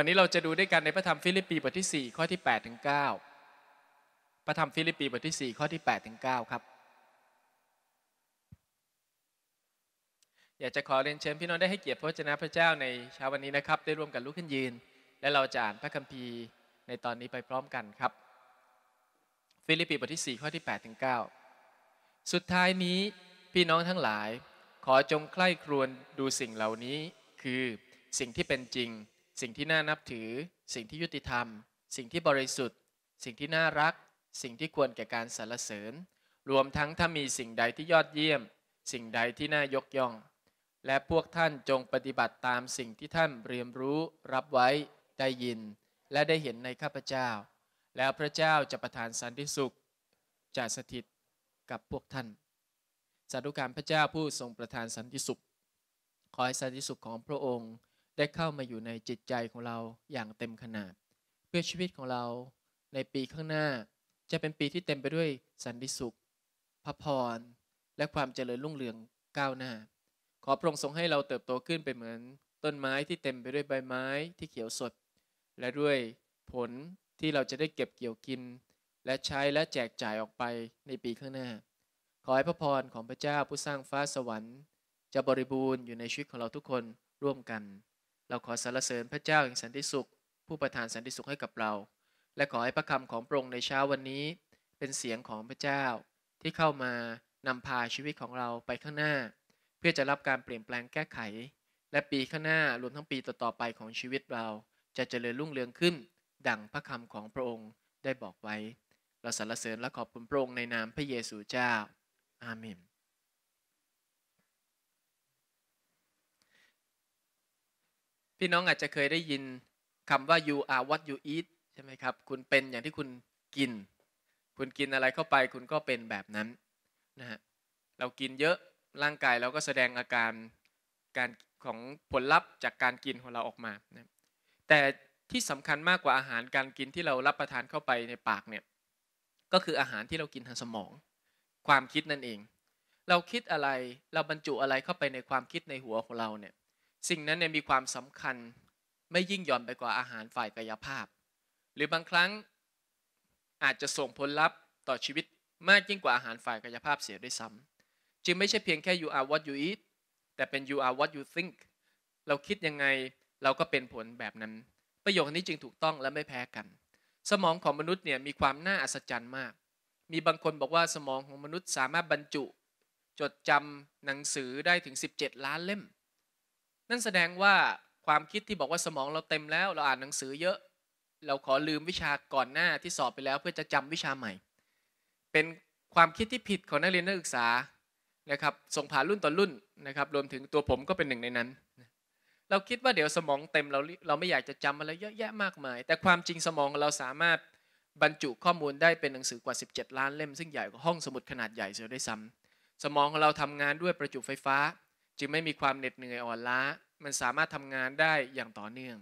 วันนี้เราจะดูด้วยกันในพระธรรมฟิลิปปีบทที่ 4 ข้อที่8ถึง9พระธรรมฟิลิปปีบทที่ 4 ข้อที่8ถึง9ครับ อยากจะขอเรียนเชิญพี่น้อง ได้ให้เกียรติพระเจ้าพระเจ้าในเช้าวันนี้นะครับ ได้ร่วมกันลุกขึ้นยืน และเราจะอ่านพระคัมภีร์ในตอนนี้ไปพร้อมกันครับ ฟิลิปปีบทที่ 4 ข้อที่8ถึง9สุดท้ายนี้ พี่น้องทั้งหลาย ขอจงใคร่ครวญดูสิ่งเหล่านี้คือสิ่งที่เป็นจริงสิ่งที่น่านับถือ สิ่งที่ยุติธรรม สิ่งที่บริสุทธิ์ สิ่งที่น่ารัก สิ่งที่ควรแก่การสรรเสริญ รวมทั้งถ้ามีสิ่งใดที่ยอดเยี่ยม สิ่งใดที่น่ายกย่อง และพวกท่านจงปฏิบัติตามสิ่งที่ท่านเรียนรู้รับไว้ ได้ยิน และได้เห็นในข้าพเจ้า แล้วพระเจ้าจะประทานสันติสุขจะสถิตกับพวกท่าน สาธุการพระเจ้าผู้ทรงประทานสันติสุข ขอให้สันติสุขของพระองค์ได้เข้ามาอยู่ในจิตใจของเราอย่างเต็มขนาด เพื่อชีวิตของเรา ในปีข้างหน้า จะเป็นปีที่เต็มไปด้วยสันติสุข พระพรและความเจริญรุ่งเรืองก้าวหน้า ขอพระองค์ทรงให้เราเติบโตขึ้นไปเหมือน ต้นไม้ที่เต็มไปด้วยใบไม้ที่เขียวสด และด้วยผลที่เราจะได้เก็บเกี่ยวกิน และใช้และแจกจ่ายออกไปในปีข้างหน้า ขอให้พระพรของพระเจ้าผู้สร้างฟ้าสวรรค์ จะบริบูรณ์อยู่ในชีวิตของเราทุกคนร่วมกันเราขอสรรเสริญพระเจ้าแห่งสันติสุข ผู้ประทานสันติสุขให้กับเรา และขอให้พระคำของพระองค์ในเช้าวันนี้ เป็นเสียงของพระเจ้าที่เข้ามานำพาชีวิตของเราไปข้างหน้า เพื่อจะรับการเปลี่ยนแปลงแก้ไข และปีข้างหน้ารวมทั้งปีต่อๆไปของชีวิตเราจะเจริญรุ่งเรืองขึ้นดังพระคำของพระองค์ได้บอกไว้ เราสรรเสริญและขอบคุณพระองค์ในนามพระเยซูเจ้า อาเมนพี่น้องอาจจะเคยได้ยินคำว่า you are what you eat ใช่ไหมครับ คุณเป็นอย่างที่คุณกิน คุณกินอะไรเข้าไป คุณก็เป็นแบบนั้นนะฮะ เรากินเยอะ ร่างกายเราก็แสดงอาการการของผลลัพธ์จากการกินของเราออกมานะแต่ที่สำคัญมากกว่าอาหารการกินที่เรารับประทานเข้าไปในปากเนี่ยก็คืออาหารที่เรากินทางสมอง ความคิดนั่นเอง เราคิดอะไร เราบรรจุอะไรเข้าไปในความคิดในหัวของเราเนี่ยสิ่งนั้นเนี่ยมีความสำคัญไม่ยิ่งย่อนไปกว่าอาหารฝ่ายกายภาพ หรือบางครั้งอาจจะส่งผลลัพธ์ต่อชีวิตมากยิ่งกว่าอาหารฝ่ายกายภาพเสียด้วยซ้ำ จึงไม่ใช่เพียงแค่ you are what you eat แต่เป็น you are what you think เราคิดยังไงเราก็เป็นผลแบบนั้น ประโยคนี้จึงถูกต้องและไม่แพ้กัน สมองของมนุษย์เนี่ยมีความน่าอัศจรรย์มาก มีบางคนบอกว่าสมองของมนุษย์สามารถบรรจุ จดจำหนังสือได้ถึง 17 ล้านเล่มนั่นแสดงว่าความคิดที่บอกว่าสมองเราเต็มแล้ว เราอ่านหนังสือเยอะเราขอลืมวิชาก่อนหน้าที่สอบไปแล้ว เพื่อจะจำวิชาใหม่ เป็นความคิดที่ผิดของนักเรียนนักศึกษานะครับส่งผ่านรุ่นต่อรุ่นนะครับรวมถึงตัวผมก็เป็นหนึ่งในนั้นเราคิดว่าเดี๋ยวสมองเต็มเราเราไม่อยากจะจำอะไรเยอะแยะมากมาย แต่ความจริงสมองเราสามารถบรรจุข้อมูลได้เป็นหนังสือกว่า 17 ล้านเล่มซึ่งใหญ่กว่าห้องสมุดขนาดใหญ่เสียด้วยซ้ำ สมองของเราทำงานด้วยประจุไฟฟ้าจึงไม่มีความเหน็ดเหนื่อยอ่อนล้า มันสามารถทำงานได้อย่างต่อเนื่อง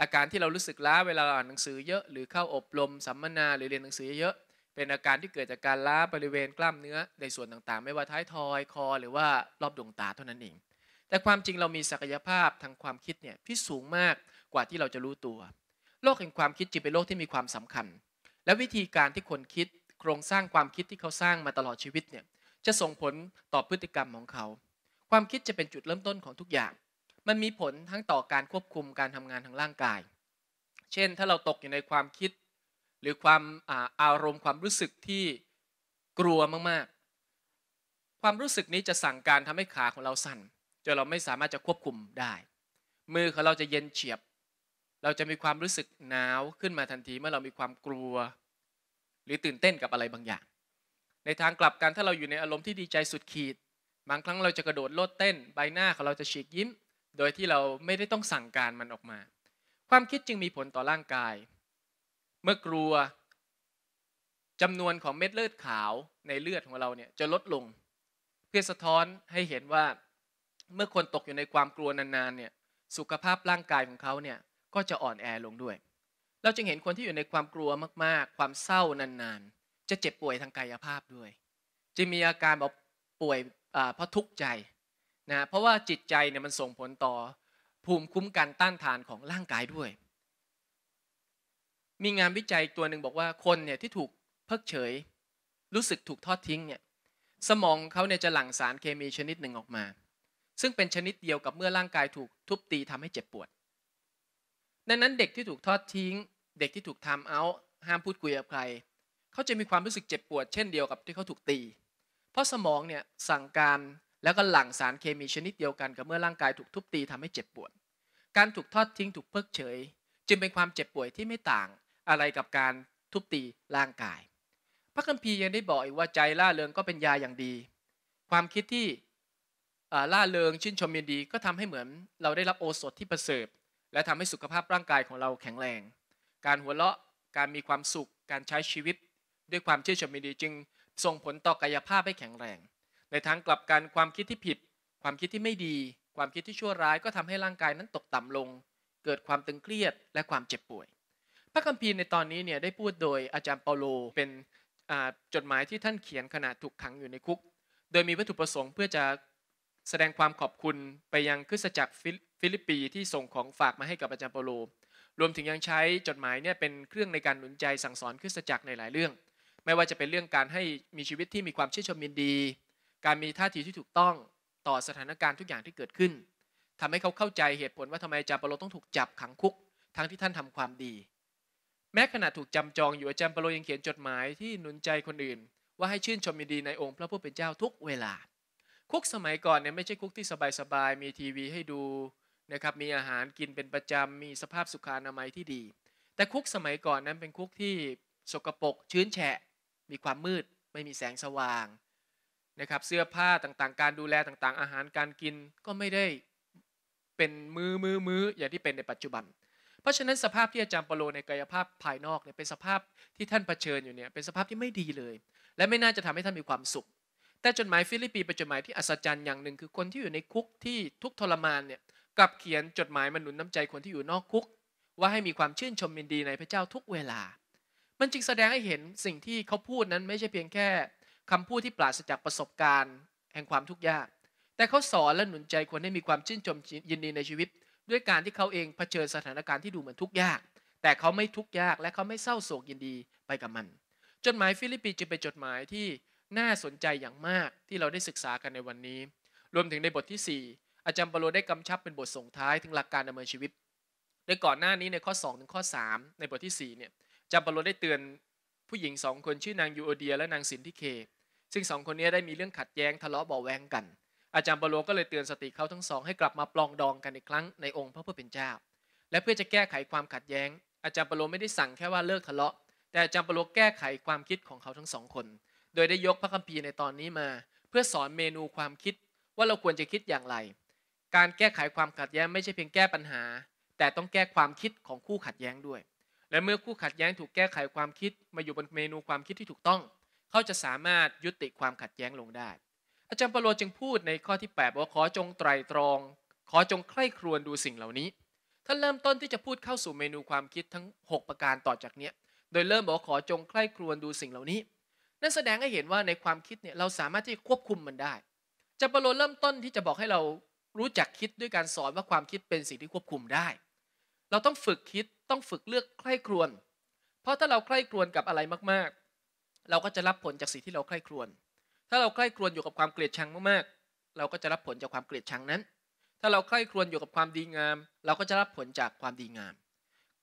อาการที่เรารู้สึกล้าเวลาอ่านหนังสือเยอะหรือเข้าอบรมสัมมนาหรือเรียนหนังสือเยอะ เป็นอาการที่เกิดจากการล้าบริเวณกล้ามเนื้อ ในส่วนต่างๆ ไม่ว่าท้ายทอยคอหรือว่ารอบดวงตาเท่านั้นเอง แต่ความจริงเรามีศักยภาพทางความคิดเนี่ยที่สูงมากกว่าที่เราจะรู้ตัว โลกแห่งความคิดจึงเป็นโลกที่มีความสำคัญ และวิธีการที่คนคิด โครงสร้างความคิดที่เขาสร้างมาตลอดชีวิตเนี่ยจะส่งผลต่อพฤติกรรมของเขาความคิดจะเป็นจุดเริ่มต้นของทุกอย่าง มันมีผลทั้งต่อการควบคุมการทำงานทางร่างกาย เช่น ถ้าเราตกอยู่ในความคิด หรือความอารมณ์ความรู้สึกที่กลัวมาก ๆ ความรู้สึกนี้จะสั่งการทำให้ขาของเราสั่นจนเราไม่สามารถจะควบคุมได้ มือของเราจะเย็นเฉียบ เราจะมีความรู้สึกหนาวขึ้นมาทันทีเมื่อเรามีความกลัว หรือตื่นเต้นกับอะไรบางอย่าง ในทางกลับกันถ้าเราอยู่ในอารมณ์ที่ดีใจสุดขีดบางครั้งเราจะกระโดดโลดเต้นใบหน้าของเราจะฉีกยิ้มโดยที่เราไม่ได้ต้องสั่งการมันออกมา ความคิดจึงมีผลต่อร่างกาย เมื่อกลัวจำนวนของเม็ดเลือดขาวในเลือดของเราเนี่ยจะลดลงเพื่อสะท้อนให้เห็นว่าเมื่อคนตกอยู่ในความกลัวนานๆเนี่ยสุขภาพร่างกายของเขาเนี่ยก็จะอ่อนแอลงด้วย เราจึงเห็นคนที่อยู่ในความกลัวมากๆ ความเศร้านานๆจะเจ็บป่วยทางกายภาพด้วย จะมีอาการแบบป่วยเพราะทุกข์ใจนะเพราะว่าจิตใจเนี่ยมันส่งผลต่อ ภูมิคุ้มกันต้านทานของร่างกายด้วย มีงานวิจัยตัวหนึ่งบอกว่าคนเนี่ยที่ถูกเพิกเฉย รู้สึกถูกทอดทิ้งเนี่ยสมองเขาเนี่ยจะหลั่งสารเคมีชนิดหนึ่งออกมา ซึ่งเป็นชนิดเดียวกับเมื่อร่างกายถูกทุบตีทำให้เจ็บปวด ดังนั้นเด็กที่ถูกทอดทิ้ง เด็กที่ถูกทำเอาห้ามพูดคุยกับใครเขาจะมีความรู้สึกเจ็บปวด เช่นเดียวกับที่เขาถูกตีเพราะสมองเนี่ยสั่งการแล้วก็หลั่งสารเคมีชนิดเดียวกันกับเมื่อร่างกายถูกทุบตีทำให้เจ็บปวด การถูกทอดทิ้งถูกเพิกเฉย จึงเป็นความเจ็บป่วยที่ไม่ต่างอะไรกับการทุบตีร่างกาย พระคัมภีร์ยังได้บอกอีกว่าใจล่าเริงก็เป็นยาอย่างดี ความคิดที่ล่าเริงชื่นชมยินดีก็ทำให้เหมือน เราได้รับโอสถที่ประเสริฐและทำให้สุขภาพร่างกายของเราแข็งแรง การหัวเราะการมีความสุขการใช้ชีวิตด้วยความชื่นชมยินดีจึงส่งผลต่อกายภาพให้แข็งแรง ในทางกลับกันความคิดที่ผิด ความคิดที่ไม่ดี ความคิดที่ชั่วร้ายก็ทำให้ร่างกายนั้นตกต่ำลง เกิดความตึงเครียดและความเจ็บป่วย พระคัมภีร์ในตอนนี้เนี่ยได้พูดโดยอาจารย์เปาโล เป็นจดหมายที่ท่านเขียนขณะถูกขังอยู่ในคุก โดยมีวัตถุประสงค์เพื่อจะแสดงความขอบคุณไปยังคริสตจักรฟิลิปปีที่ส่งของฝากมาให้กับอาจารย์เปาโล รวมถึงยังใช้จดหมายเนี่ยเป็นเครื่องในการหนุนใจสั่งสอนคริสตจักรในหลายเรื่องไม่ว่าจะเป็นเรื่องการให้มีชีวิตที่มีความเชื่อชมยินดี การมีท่าทีที่ถูกต้องต่อสถานการณ์ทุกอย่างที่เกิดขึ้น ทำให้เขาเข้าใจเหตุผลว่าทำไมจารเปโลต้องถูกจับขังคุก ทั้งที่ท่านทำความดี แม้ขณะถูกจำจองอยู่อาจารย์เปโลยังเขียนจดหมายที่หนุนใจคนอื่น ว่าให้ชื่นชมยินดีในองค์พระผู้เป็นเจ้าทุกเวลา คุกสมัยก่อนเนี่ยไม่ใช่คุกที่สบายๆมีทีวีให้ดูนะครับ มีอาหารกินเป็นประจำ มีสภาพสุขอนามัยที่ดี แต่คุกสมัยก่อนนั้นเป็นคุกที่สกปรก ชื้นแฉะมีความมืดไม่มีแสงสว่างนะครับเสื้อผ้าต่างๆ การดูแลต่างๆ อาหารการกินก็ไม่ได้เป็นมือมือมืออย่างที่เป็นในปัจจุบัน เพราะฉะนั้นสภาพที่อาจารย์เปโลในกายภาพภายนอกเนี่ยเป็นสภาพที่ท่านเผชิญอยู่เนี่ยเป็นสภาพที่ไม่ดีเลย และไม่น่าจะทำให้ท่านมีความสุข แต่จดหมายฟิลิปปีเป็นจดหมายที่อัศจรรย์อย่างหนึ่งคือ คนที่อยู่ในคุกที่ทุกทรมานเนี่ยกลับเขียนจดหมายมนุนน้ำใจคนที่อยู่นอกคุก ว่าให้มีความชื่นชมยินดีในพระเจ้าทุกเวลามันจึงแสดงให้เห็นสิ่งที่เขาพูดนั้นไม่ใช่เพียงแค่ คำพูดที่ปราศจากประสบการณ์ แห่งความทุกข์ยาก แต่เขาสอนและหนุนใจคนให้มีความชื่นชมยินดีในชีวิต ด้วยการที่เขาเองเผชิญสถานการณ์ที่ดูเหมือนทุกข์ยาก แต่เขาไม่ทุกข์ยากและเขาไม่เศร้าโศกยินดีไปกับมัน จดหมายฟิลิปปีจึงเป็นจดหมายที่น่าสนใจอย่างมากที่เราได้ศึกษากันในวันนี้ รวมถึงในบทที่ 4 อาจารย์ปโลได้กำชับเป็นบทส่งท้ายถึงหลักการดำเนินชีวิตในก่อนหน้านี้ในข้อ2ถึงข้อ 3 ในบทที่ 4เนี่ยจำปาโลได้เตือนผู้หญิงสองคนชื่อนางยูโอเดียและนางสินทิเคซึ่งสองคนนี้ได้มีเรื่องขัดแย้งทะเลาะเบาแวงกัน อาจารย์ปาโลก็เลยเตือนสติเขาทั้งสองให้กลับมาปลองดองกันอีกครั้งในองค์พระผู้เป็นเจ้าและเพื่อจะแก้ไขความขัดแย้ง อาจารย์ปาโลไม่ได้สั่งแค่ว่าเลิกทะเลาะ แต่อาจารย์ปาโลแก้ไขความคิดของเขาทั้งสองคน โดยได้ยกพระคัมภีร์ในตอนนี้มา เพื่อสอนเมนูความคิดว่าเราควรจะคิดอย่างไร การแก้ไขความขัดแย้งไม่ใช่เพียงแก้ปัญหา แต่ต้องแก้ความคิดของคู่ขัดแย้งด้วยและเมื่อคู่ขัดแย้งถูกแก้ไขความคิด มาอยู่บนเมนูความคิดที่ถูกต้อง เขาจะสามารถยุติความขัดแย้งลงได้ อาจารย์เปโลจึงพูดในข้อที่8ว่าขอจงไตรตรอง ขอจงใคร่ครวญดูสิ่งเหล่านี้ท่านเริ่มต้นที่จะพูดเข้าสู่เมนูความคิดทั้ง 6 ประการต่อจากนี้โดยเริ่มบอกขอจง ใคร่ครวญดูสิ่งเหล่านี้ นั่นแสดงให้เห็นว่าในความคิดเนี่ยเราสามารถที่จะควบคุมมันได้จัปโลเริ่มต้นที่จะบอกให้เรารู้จักคิดด้วยการสอนว่าความคิดเป็นสิ่งที่ควบคุมได้ เราต้องฝึกคิดต้องฝึกเลือกใคร่ครวญเพราะถ้าเราใคร่ครวญกับอะไรมากๆ เราก็จะรับผลจากสิ่งที่เราใคร่ครวญถ้าเราใคร่ครวญอยู่กับความเกลียดชังมากๆ เราก็จะรับผลจากความเกลียดชังนั้น ถ้าเราใคร่ครวญอยู่กับความดีงาม เราก็จะรับผลจากความดีงาม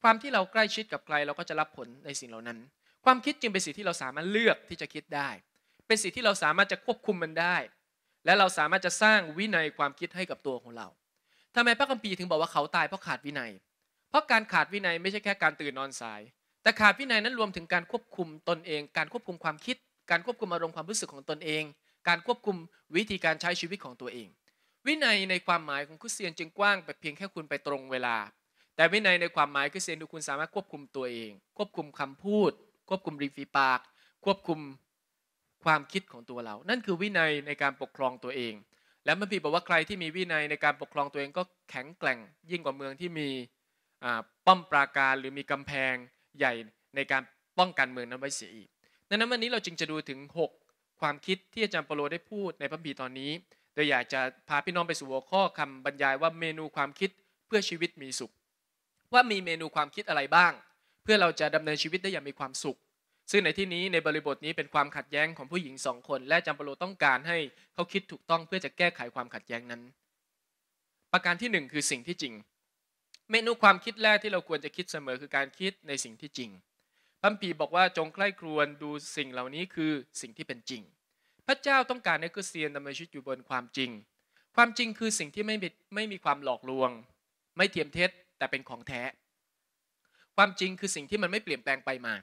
ความที่เราใกล้ชิดกับใครเราก็จะรับผลในสิ่งเหล่านั้น ความคิดจึงเป็นสิ่งที่เราสามารถเลือกที่จะคิดได้ เป็นสิ่งที่เราสามารถจะควบคุมมันได้ และเราสามารถจะสร้างวินัยความคิดให้กับตัวของเรา ทำไมพระคัมภีร์ถึงบอกว่าเขาตายเพราะขาดวินัยเพราะการขาดวินัยไม่ใช่แค่การตื่นนอนสายแต่ขาดวินัยนั้นรวมถึงการควบคุมตนเอง การควบคุมความคิด การควบคุมอารมณ์ความรู้สึกของตนเอง การควบคุมวิธีการใช้ชีวิตของตัวเอง วินัยในความหมายของคริสเตียนจึงกว้างไปเพียงแค่คุณไปตรงเวลา แต่วินัยในความหมายคริสเตียนคือคุณสามารถควบคุมตัวเอง ควบคุมคำพูด ควบคุมริมฝีปาก ควบคุมความคิดของตัวเรา นั่นคือวินัยในการปกครองตัวเอง และมันพีบอกว่าใครที่มีวินัยในการปกครองตัวเองก็แข็งแกร่ง ยิ่งกว่าเมืองที่มีป้อมปราการหรือมีกำแพงใหญ่ในการป้องกันเมืองนั้นไว้เสียอีกดังนั้นวันนี้เราจึงจะดูถึง 6 ความคิดที่อาจารย์เปโลได้พูดในพระบีตอนนี้โดยอยากจะพาพี่น้องไปสู่หัวข้อคำบรรยายว่าเมนูความคิดเพื่อชีวิตมีสุข ว่ามีเมนูความคิดอะไรบ้าง เพื่อเราจะดำเนินชีวิตได้อย่างมีความสุข ซึ่งในที่นี้ในบริบทนี้เป็นความขัดแย้งของผู้หญิงสองคนและจำปโลต้องการให้เขาคิดถูกต้องเพื่อจะแก้ไขความขัดแย้งนั้น ประการที่ 1 คือสิ่งที่จริงเมนูความคิดแรกที่เราควรจะคิดเสมอคือการคิดในสิ่งที่จริงพัมพีบอกว่าจงใคร่ครวญดูสิ่งเหล่านี้คือสิ่งที่เป็นจริง พระเจ้าต้องการให้คริสเตียนดำเนินชีวิตอยู่บนความจริง ความจริงคือสิ่งที่ไม่ไม่มีความหลอกลวง ไม่เทียมเท็จ แต่เป็นของแท้ ความจริงคือสิ่งที่มันไม่เปลี่ยนแปลงไปมา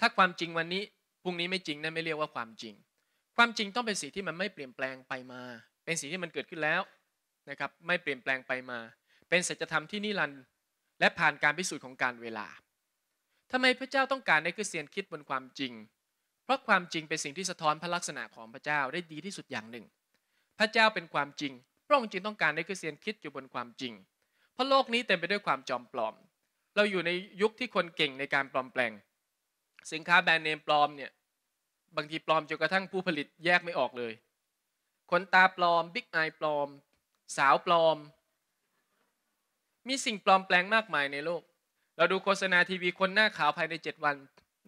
ถ้าความจริงวันนี้พรุ่งนี้ไม่จริงนั่นไม่เรียกว่าความจริง ความจริงต้องเป็นสิ่งที่มันไม่เปลี่ยนแปลงไปมา เป็นสิ่งที่มันเกิดขึ้นแล้วนะครับไม่เปลี่ยนแปลงไปมาเป็นสัจธรรมที่นิรันดร์และผ่านการพิสูจน์ของการเวลา ทำไมพระเจ้าต้องการให้คริสเตียนคิดบนความจริง เพราะความจริงเป็นสิ่งที่สะท้อนพระลักษณะของพระเจ้าได้ดีที่สุดอย่างหนึ่ง พระเจ้าเป็นความจริง พระองค์จึงต้องการให้คริสเตียนคิดอยู่บนความจริง เพราะโลกนี้เต็มไปด้วยความจอมปลอม เราอยู่ในยุคที่คนเก่งในการปลอมแปลง สินค้าแบรนด์เนมปลอมเนี่ยบางทีปลอมจนกระทั่งผู้ผลิตแยกไม่ออกเลย คนตาปลอมบิ๊กไอปลอม สาวปลอมมีสิ่งปลอมแปลงมากมายในโลก เราดูโฆษณาทีวีคนหน้าขาวภายใน 7 วัน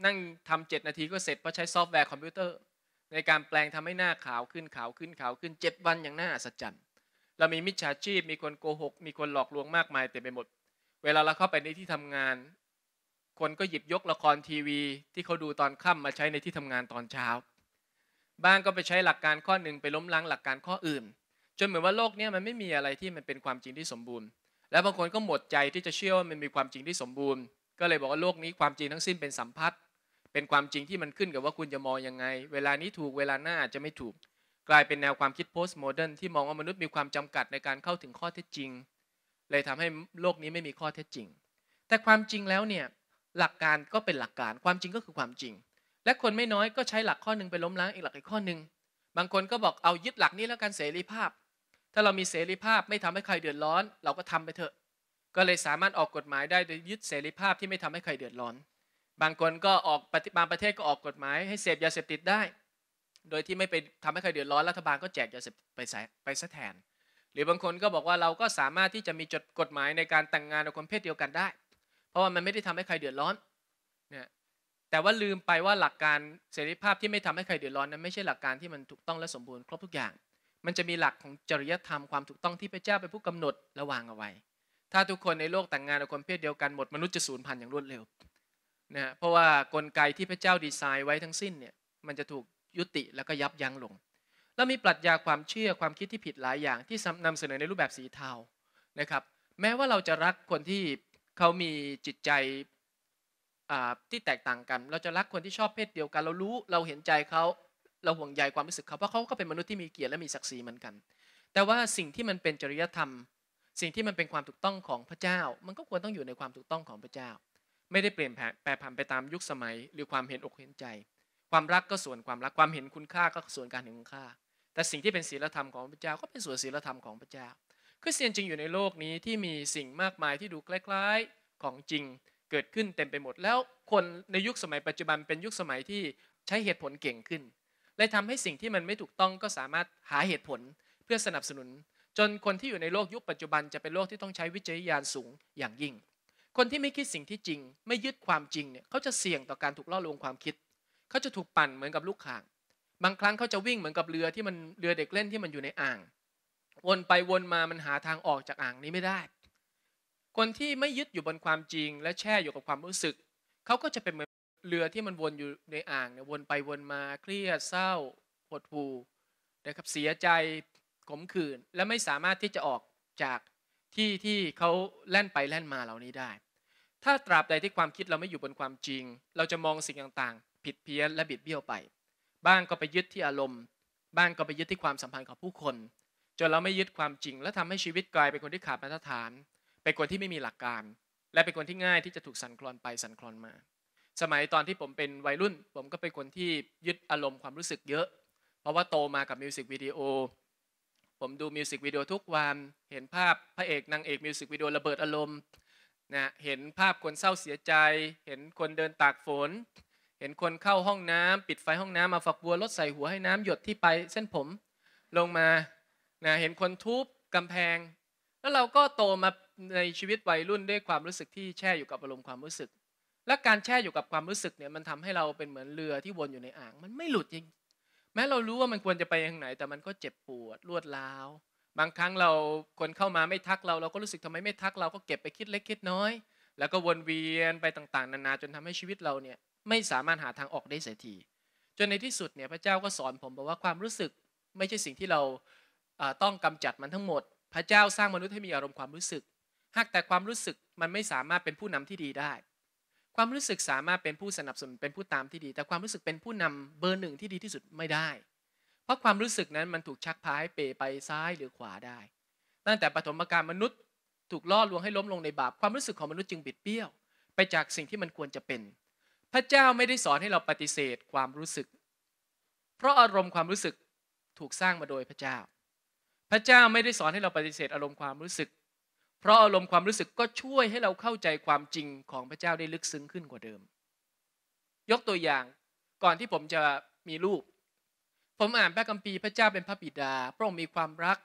นั่งทำเจ็ดนาทีก็เสร็จเพราะใช้ซอฟต์แวร์คอมพิวเตอร์ ในการแปลงทำให้หน้าขาวขึ้นขาวขึ้นขาวขึ้น 7 วันอย่างน่าอัศจรรย์ เรามีมิจฉาชีพมีคนโกหกมีคนหลอกลวงมากมายเต็มไปหมด เวลาเราเข้าไปในที่ทำงาน คนก็หยิบยกละครทีวี ที่เขาดูตอนค่ำมาใช้ในที่ทำงานตอนเช้าบ้างก็ไปใช้หลักการข้อหนึ่งไปล้มล้างหลักการข้ออื่น จนเหมือนว่าโลกนี้มันไม่มีอะไรที่มันเป็นความจริงที่สมบูรณ์แล้วบางคนก็หมดใจที่จะเชื่อว่ามันมีความจริงที่สมบูรณ์ ก็เลยบอกว่าโลกนี้ความจริงทั้งสิ้นเป็นสัมพัทธ์เป็นความจริงที่มันขึ้นกับว่าคุณจะมองยังไง เวลานี้ถูกเวลาหน้าอาจจะไม่ถูก กลายเป็นแนวความคิดโพสต์โมเดิร์นที่มองว่ามนุษย์มีความจำกัดในการเข้าถึงข้อเท็จจริง เลยทำให้โลกนี้ไม่มีข้อเท็จจริง แต่ความจริงแล้วเนี่ยหลักการก็เป็นหลักการ ความจริงก็คือความจริง และคนไม่น้อยก็ใช้หลักข้อหนึ่งไปล้มล้างอีกหลักอีกข้อหนึ่งบางคนก็บอกเอายึดหลักนี้แล้วกันเสรีภาพถ้าเรามีเสรีภาพไม่ทำให้ใครเดือดร้อน เราก็ทำไปเถอะ ก็เลยสามารถออกกฎหมายได้โดยยึดเสรีภาพที่ไม่ทำให้ใครเดือดร้อน บางคนก็ออกบางประเทศก็ออกกฎหมายให้เสพยาเสพติดได้ โดยที่ไม่ไปทำให้ใครเดือดร้อนรัฐบาลก็แจกยาเสพติดไปไปซะแทนหรือบางคนก็บอกว่าเราก็สามารถที่จะมีจดกฎหมายในการแต่งงานกับคนเพศเดียวกันได้ เพราะว่ามันไม่ได้ทำให้ใครเดือดร้อนนะแต่ว่าลืมไปว่าหลักการเสรีภาพที่ไม่ทำให้ใครเดือดร้อนนั้นไม่ใช่หลักการที่มันถูกต้องและสมบูรณ์ครบทุกอย่างมันจะมีหลักของจริยธรรมความถูกต้องที่พระเจ้าเป็นผู้กำหนดและวางเอาไว้ ถ้าทุกคนในโลกแต่งงานกับคนเพศเดียวกันหมดมนุษย์จะสูญพันธุ์อย่างรวดเร็วนะเพราะว่ากลไกที่พระเจ้าดีไซน์ไว้ทั้งสิ้นเนี่ยมันจะถูกยุติแล้วก็ยับยั้งลง แล้วมีปรัชญาความเชื่อความคิดที่ผิดหลายอย่างที่นำเสนอในรูปแบบสีเทา นะครับ แม้ว่าเราจะรักคนที่เขามีจิตใจที่แตกต่างกัน เราจะรักคนที่ชอบเพศเดียวกันเรารู้เราเห็นใจเขาเราห่วงใยความรู้สึกเขาเพราะเขาก็เป็นมนุษย์ที่มีเกียรติและมีศักดิ์ศรีเหมือนกัน แต่ว่าสิ่งที่มันเป็นจริยธรรม สิ่งที่มันเป็นความถูกต้องของพระเจ้า มันก็ควรต้องอยู่ในความถูกต้องของพระเจ้า ไม่ได้เปลี่ยนแปลผันไปตามยุคสมัยหรือความเห็นอกเห็นใจ ความรักก็ส่วนความรักความเห็นคุณค่าก็ส่วนการเห็นคุณค่า แต่สิ่งที่เป็นศีลธรรมของพระเจ้า ก็เป็นส่วนศีลธรรมของพระเจ้าคริสเตียนจริงอยู่ในโลกนี้ที่มีสิ่งมากมายที่ดูคล้ายๆของจริงเกิดขึ้นเต็มไปหมดแล้วคนในยุคสมัยปัจจุบันเป็นยุคสมัยที่ใช้เหตุผลเก่งขึ้นเลยทำให้สิ่งที่มันไม่ถูกต้องก็สามารถหาเหตุผลเพื่อสนับสนุน จนคนที่อยู่ในโลกยุคปัจจุบันจะเป็นโลกที่ต้องใช้วิจัยยานสูงอย่างยิ่ง คนที่ไม่คิดสิ่งที่จริง ไม่ยึดความจริงเนี่ยเขาจะเสี่ยงต่อการถูกล่อลวงความคิด เขาจะถูกปั่นเหมือนกับลูกข่างบางครั้งเขาจะวิ่งเหมือนกับเรือที่มันเรือเด็กเล่นที่มันอยู่ในอ่าง วนไปวนมามันหาทางออกจากอ่างนี้ไม่ได้ คนที่ไม่ยึดอยู่บนความจริง และแช่อยู่กับความรู้สึก เขาก็จะเป็นเหมือนเรือที่มันวนอยู่ในอ่างเนี่ยวนไปวนมาเครียดเศร้า หดหู่นะครับเสียใจขมขื่นและไม่สามารถที่จะออกจากที่ที่เขาแล่นไปแล่นมาเหล่านี้ได้ ถ้าตราบใดที่ความคิดเราไม่อยู่บนความจริง เราจะมองสิ่งต่างๆ ผิดเพี้ยนและบิดเบี้ยวไป บ้างก็ไปยึดที่อารมณ์ บ้างก็ไปยึดที่ความสัมพันธ์กับผู้คน จนเราไม่ยึดความจริง และทำให้ชีวิตกลายเป็นคนที่ขาดมาตรฐานเป็นคนที่ไม่มีหลักการ และเป็นคนที่ง่ายที่จะถูกสั่นคลอนไปสั่นคลอนมาสมัยตอนที่ผมเป็นวัยรุ่นผมก็เป็นคนที่ยึดอารมณ์ความรู้สึกเยอะ เพราะว่าโตมากับมิวสิกวิดีโอผมดูมิวสิกวิดีโอทุกวันเห็นภาพพระเอกนางเอกมิวสิกวิดีโอระเบิดอารมณ์นะเห็นภาพคนเศร้าเสียใจ เห็นคนเดินตากฝน เห็นคนเข้าห้องน้ำ ปิดไฟห้องน้ำมาฝักบัวลดใส่หัวให้น้ำหยดที่ไปเส้นผมลงมานะเห็นคนทุบกำแพง แล้วเราก็โตมาในชีวิตวัยรุ่นด้วยความรู้สึกที่แช่อยู่กับอารมณ์ความรู้สึกและการแช่อยู่กับความรู้สึกเนี่ยมันทำให้เราเป็นเหมือนเรือที่วนอยู่ในอ่าง มันไม่หลุดจริงแม้เรารู้ว่ามันควรจะไปทางไหน แต่มันก็เจ็บปวดรวดร้าวบางครั้งเราคนเข้ามาไม่ทักเราเราก็รู้สึกทำไมไม่ทักเราก็เก็บไปคิดเล็กคิดน้อยแล้วก็วนเวียนไปต่างๆนานาจนทำให้ชีวิตเราเนี่ยไม่สามารถหาทางออกได้เสียทีจนในที่สุดเนี่ยพระเจ้าก็สอนผมบอกว่าความรู้สึกไม่ใช่สิ่งที่เราต้องกำจัดมันทั้งหมด พระเจ้าสร้างมนุษย์ให้มีอารมณ์ความรู้สึก หากแต่ความรู้สึกมันไม่สามารถเป็นผู้นำที่ดีได้ความรู้สึกสามารถเป็นผู้สนับสนุนเป็นผู้ตามที่ดี แต่ความรู้สึกเป็นผู้นำเบอร์หนึ่งที่ดีที่สุดไม่ได้ เพราะความรู้สึกนั้นมันถูกชักพาให้เปไปซ้ายหรือขวาได้ตั้งแต่ปฐมกาลมนุษย์ถูกล่อลวงให้ล้มลงในบาป ความรู้สึกของมนุษย์จึงบิดเบี้ยว ไปจากสิ่งที่มันควรจะเป็น พระเจ้าไม่ได้สอนให้เราปฏิเสธความรู้สึก เพราะอารมณ์ความรู้สึกถูกสร้างมาโดยพระเจ้า พระเจ้าไม่ได้สอนให้เราปฏิเสธอารมณ์ความรู้สึกเพราะอารมณ์ความรู้สึกก็ช่วยให้เราเข้าใจความจริงของพระเจ้าได้ลึกซึ้งขึ้นกว่าเดิม ยกตัวอย่างก่อนที่ผมจะมีลูกผมอ่านพระคัมภีร์พระเจ้าเป็นพระบิดาพระองค์มีความรัก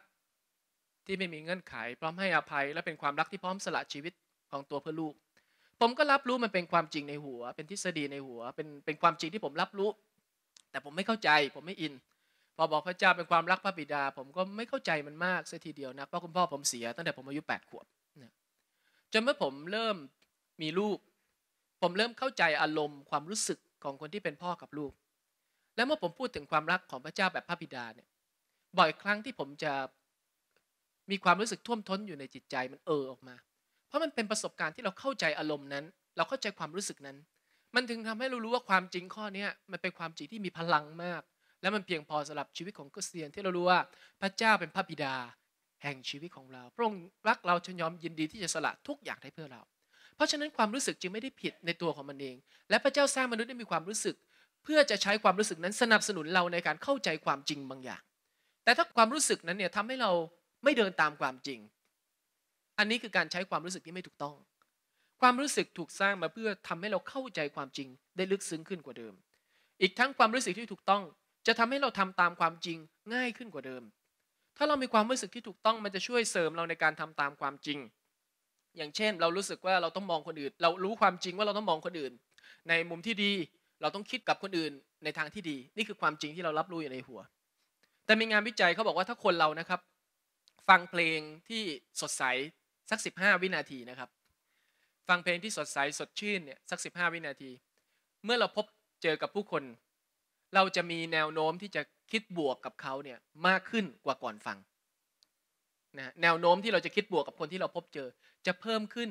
ที่ไม่มีเงื่อนไขพร้อมให้อภัยและเป็นความรักที่พร้อมสละชีวิตของตัวเพื่อลูก ผมก็รับรู้มันเป็นความจริงในหัว เป็นทฤษฎีในหัว เป็นเป็นความจริงที่ผมรับรู้ แต่ผมไม่เข้าใจผมไม่อินพอบอกพระเจ้าเป็นความรักพระบิดา ผมก็ไม่เข้าใจมันมากเสักทีเดียวนะเพราะคุณพ่อผมเสียตั้งแต่ผมอายุ8ขวบนะจนเมื่อผมเริ่มมีลูก ผมเริ่มเข้าใจอารมณ์ ความรู้สึกของคนที่เป็นพ่อกับลูก และเมื่อผมพูดถึงความรักของพระเจ้าแบบพระบิดาเนี่ยบ่อยครั้งที่ผมจะมีความรู้สึกท่วมท้นอยู่ในจิตใจมันเออออกมา เพราะมันเป็นประสบการณ์ที่เราเข้าใจอารมณ์นั้น เราเข้าใจความรู้สึกนั้น มันถึงทำให้เรารู้ว่าความจริงข้อนี้มันเป็นความจริงที่มีพลังมากและมันเพียงพอสำหรับชีวิตของคริสเตียนที่เรารู้ว่า พระเจ้าเป็นพระบิดา แห่งชีวิตของเรา พระองค์รักเราจนยอมยินดีที่จะสละทุกอย่างให้เพื่อเรา เพราะฉะนั้นความรู้สึกจึงไม่ได้ผิดในตัวของมันเอง และพระเจ้าสร้างมนุษย์ได้มีความรู้สึก เพื่อจะใช้ความรู้สึกนั้นสนับสนุนเราในการเข้าใจความจริงบางอย่าง แต่ถ้าความรู้สึกนั้นเนี่ยทำให้เราไม่เดินตามความจริง อันนี้คือการใช้ความรู้สึกที่ไม่ถูกต้อง ความรู้สึกถูกสร้างมาเพื่อทำให้เราเข้าใจความจริง ได้ลึกซึ้งขึ้นกว่าเดิม อีกทั้งความรู้สึกที่ถูกต้องจะทำให้เราทำตามความจริงง่ายขึ้นกว่าเดิม ถ้าเรามีความรู้สึกที่ถูกต้องมันจะช่วยเสริมเราในการทำตามความจริง อย่างเช่นเรารู้สึกว่าเราต้องมองคนอื่น เรารู้ความจริงว่าเราต้องมองคนอื่น ในมุมที่ดีเราต้องคิดกับคนอื่นในทางที่ดี นี่คือความจริงที่เรารับรู้อยู่ในหัว แต่มีงานวิจัยเขาบอกว่าถ้าคนเรานะครับ ฟังเพลงที่สดใสสัก 15 วินาทีนะครับ ฟังเพลงที่สดใสสดชื่นเนี่ยสัก 15 วินาที เมื่อเราพบเจอกับผู้คนเราจะมีแนวโน้มที่จะคิดบวกกับเขาเนี่ยมากขึ้นกว่าก่อนฟังนะแนวโน้มที่เราจะคิดบวกกับคนที่เราพบเจอจะเพิ่มขึ้น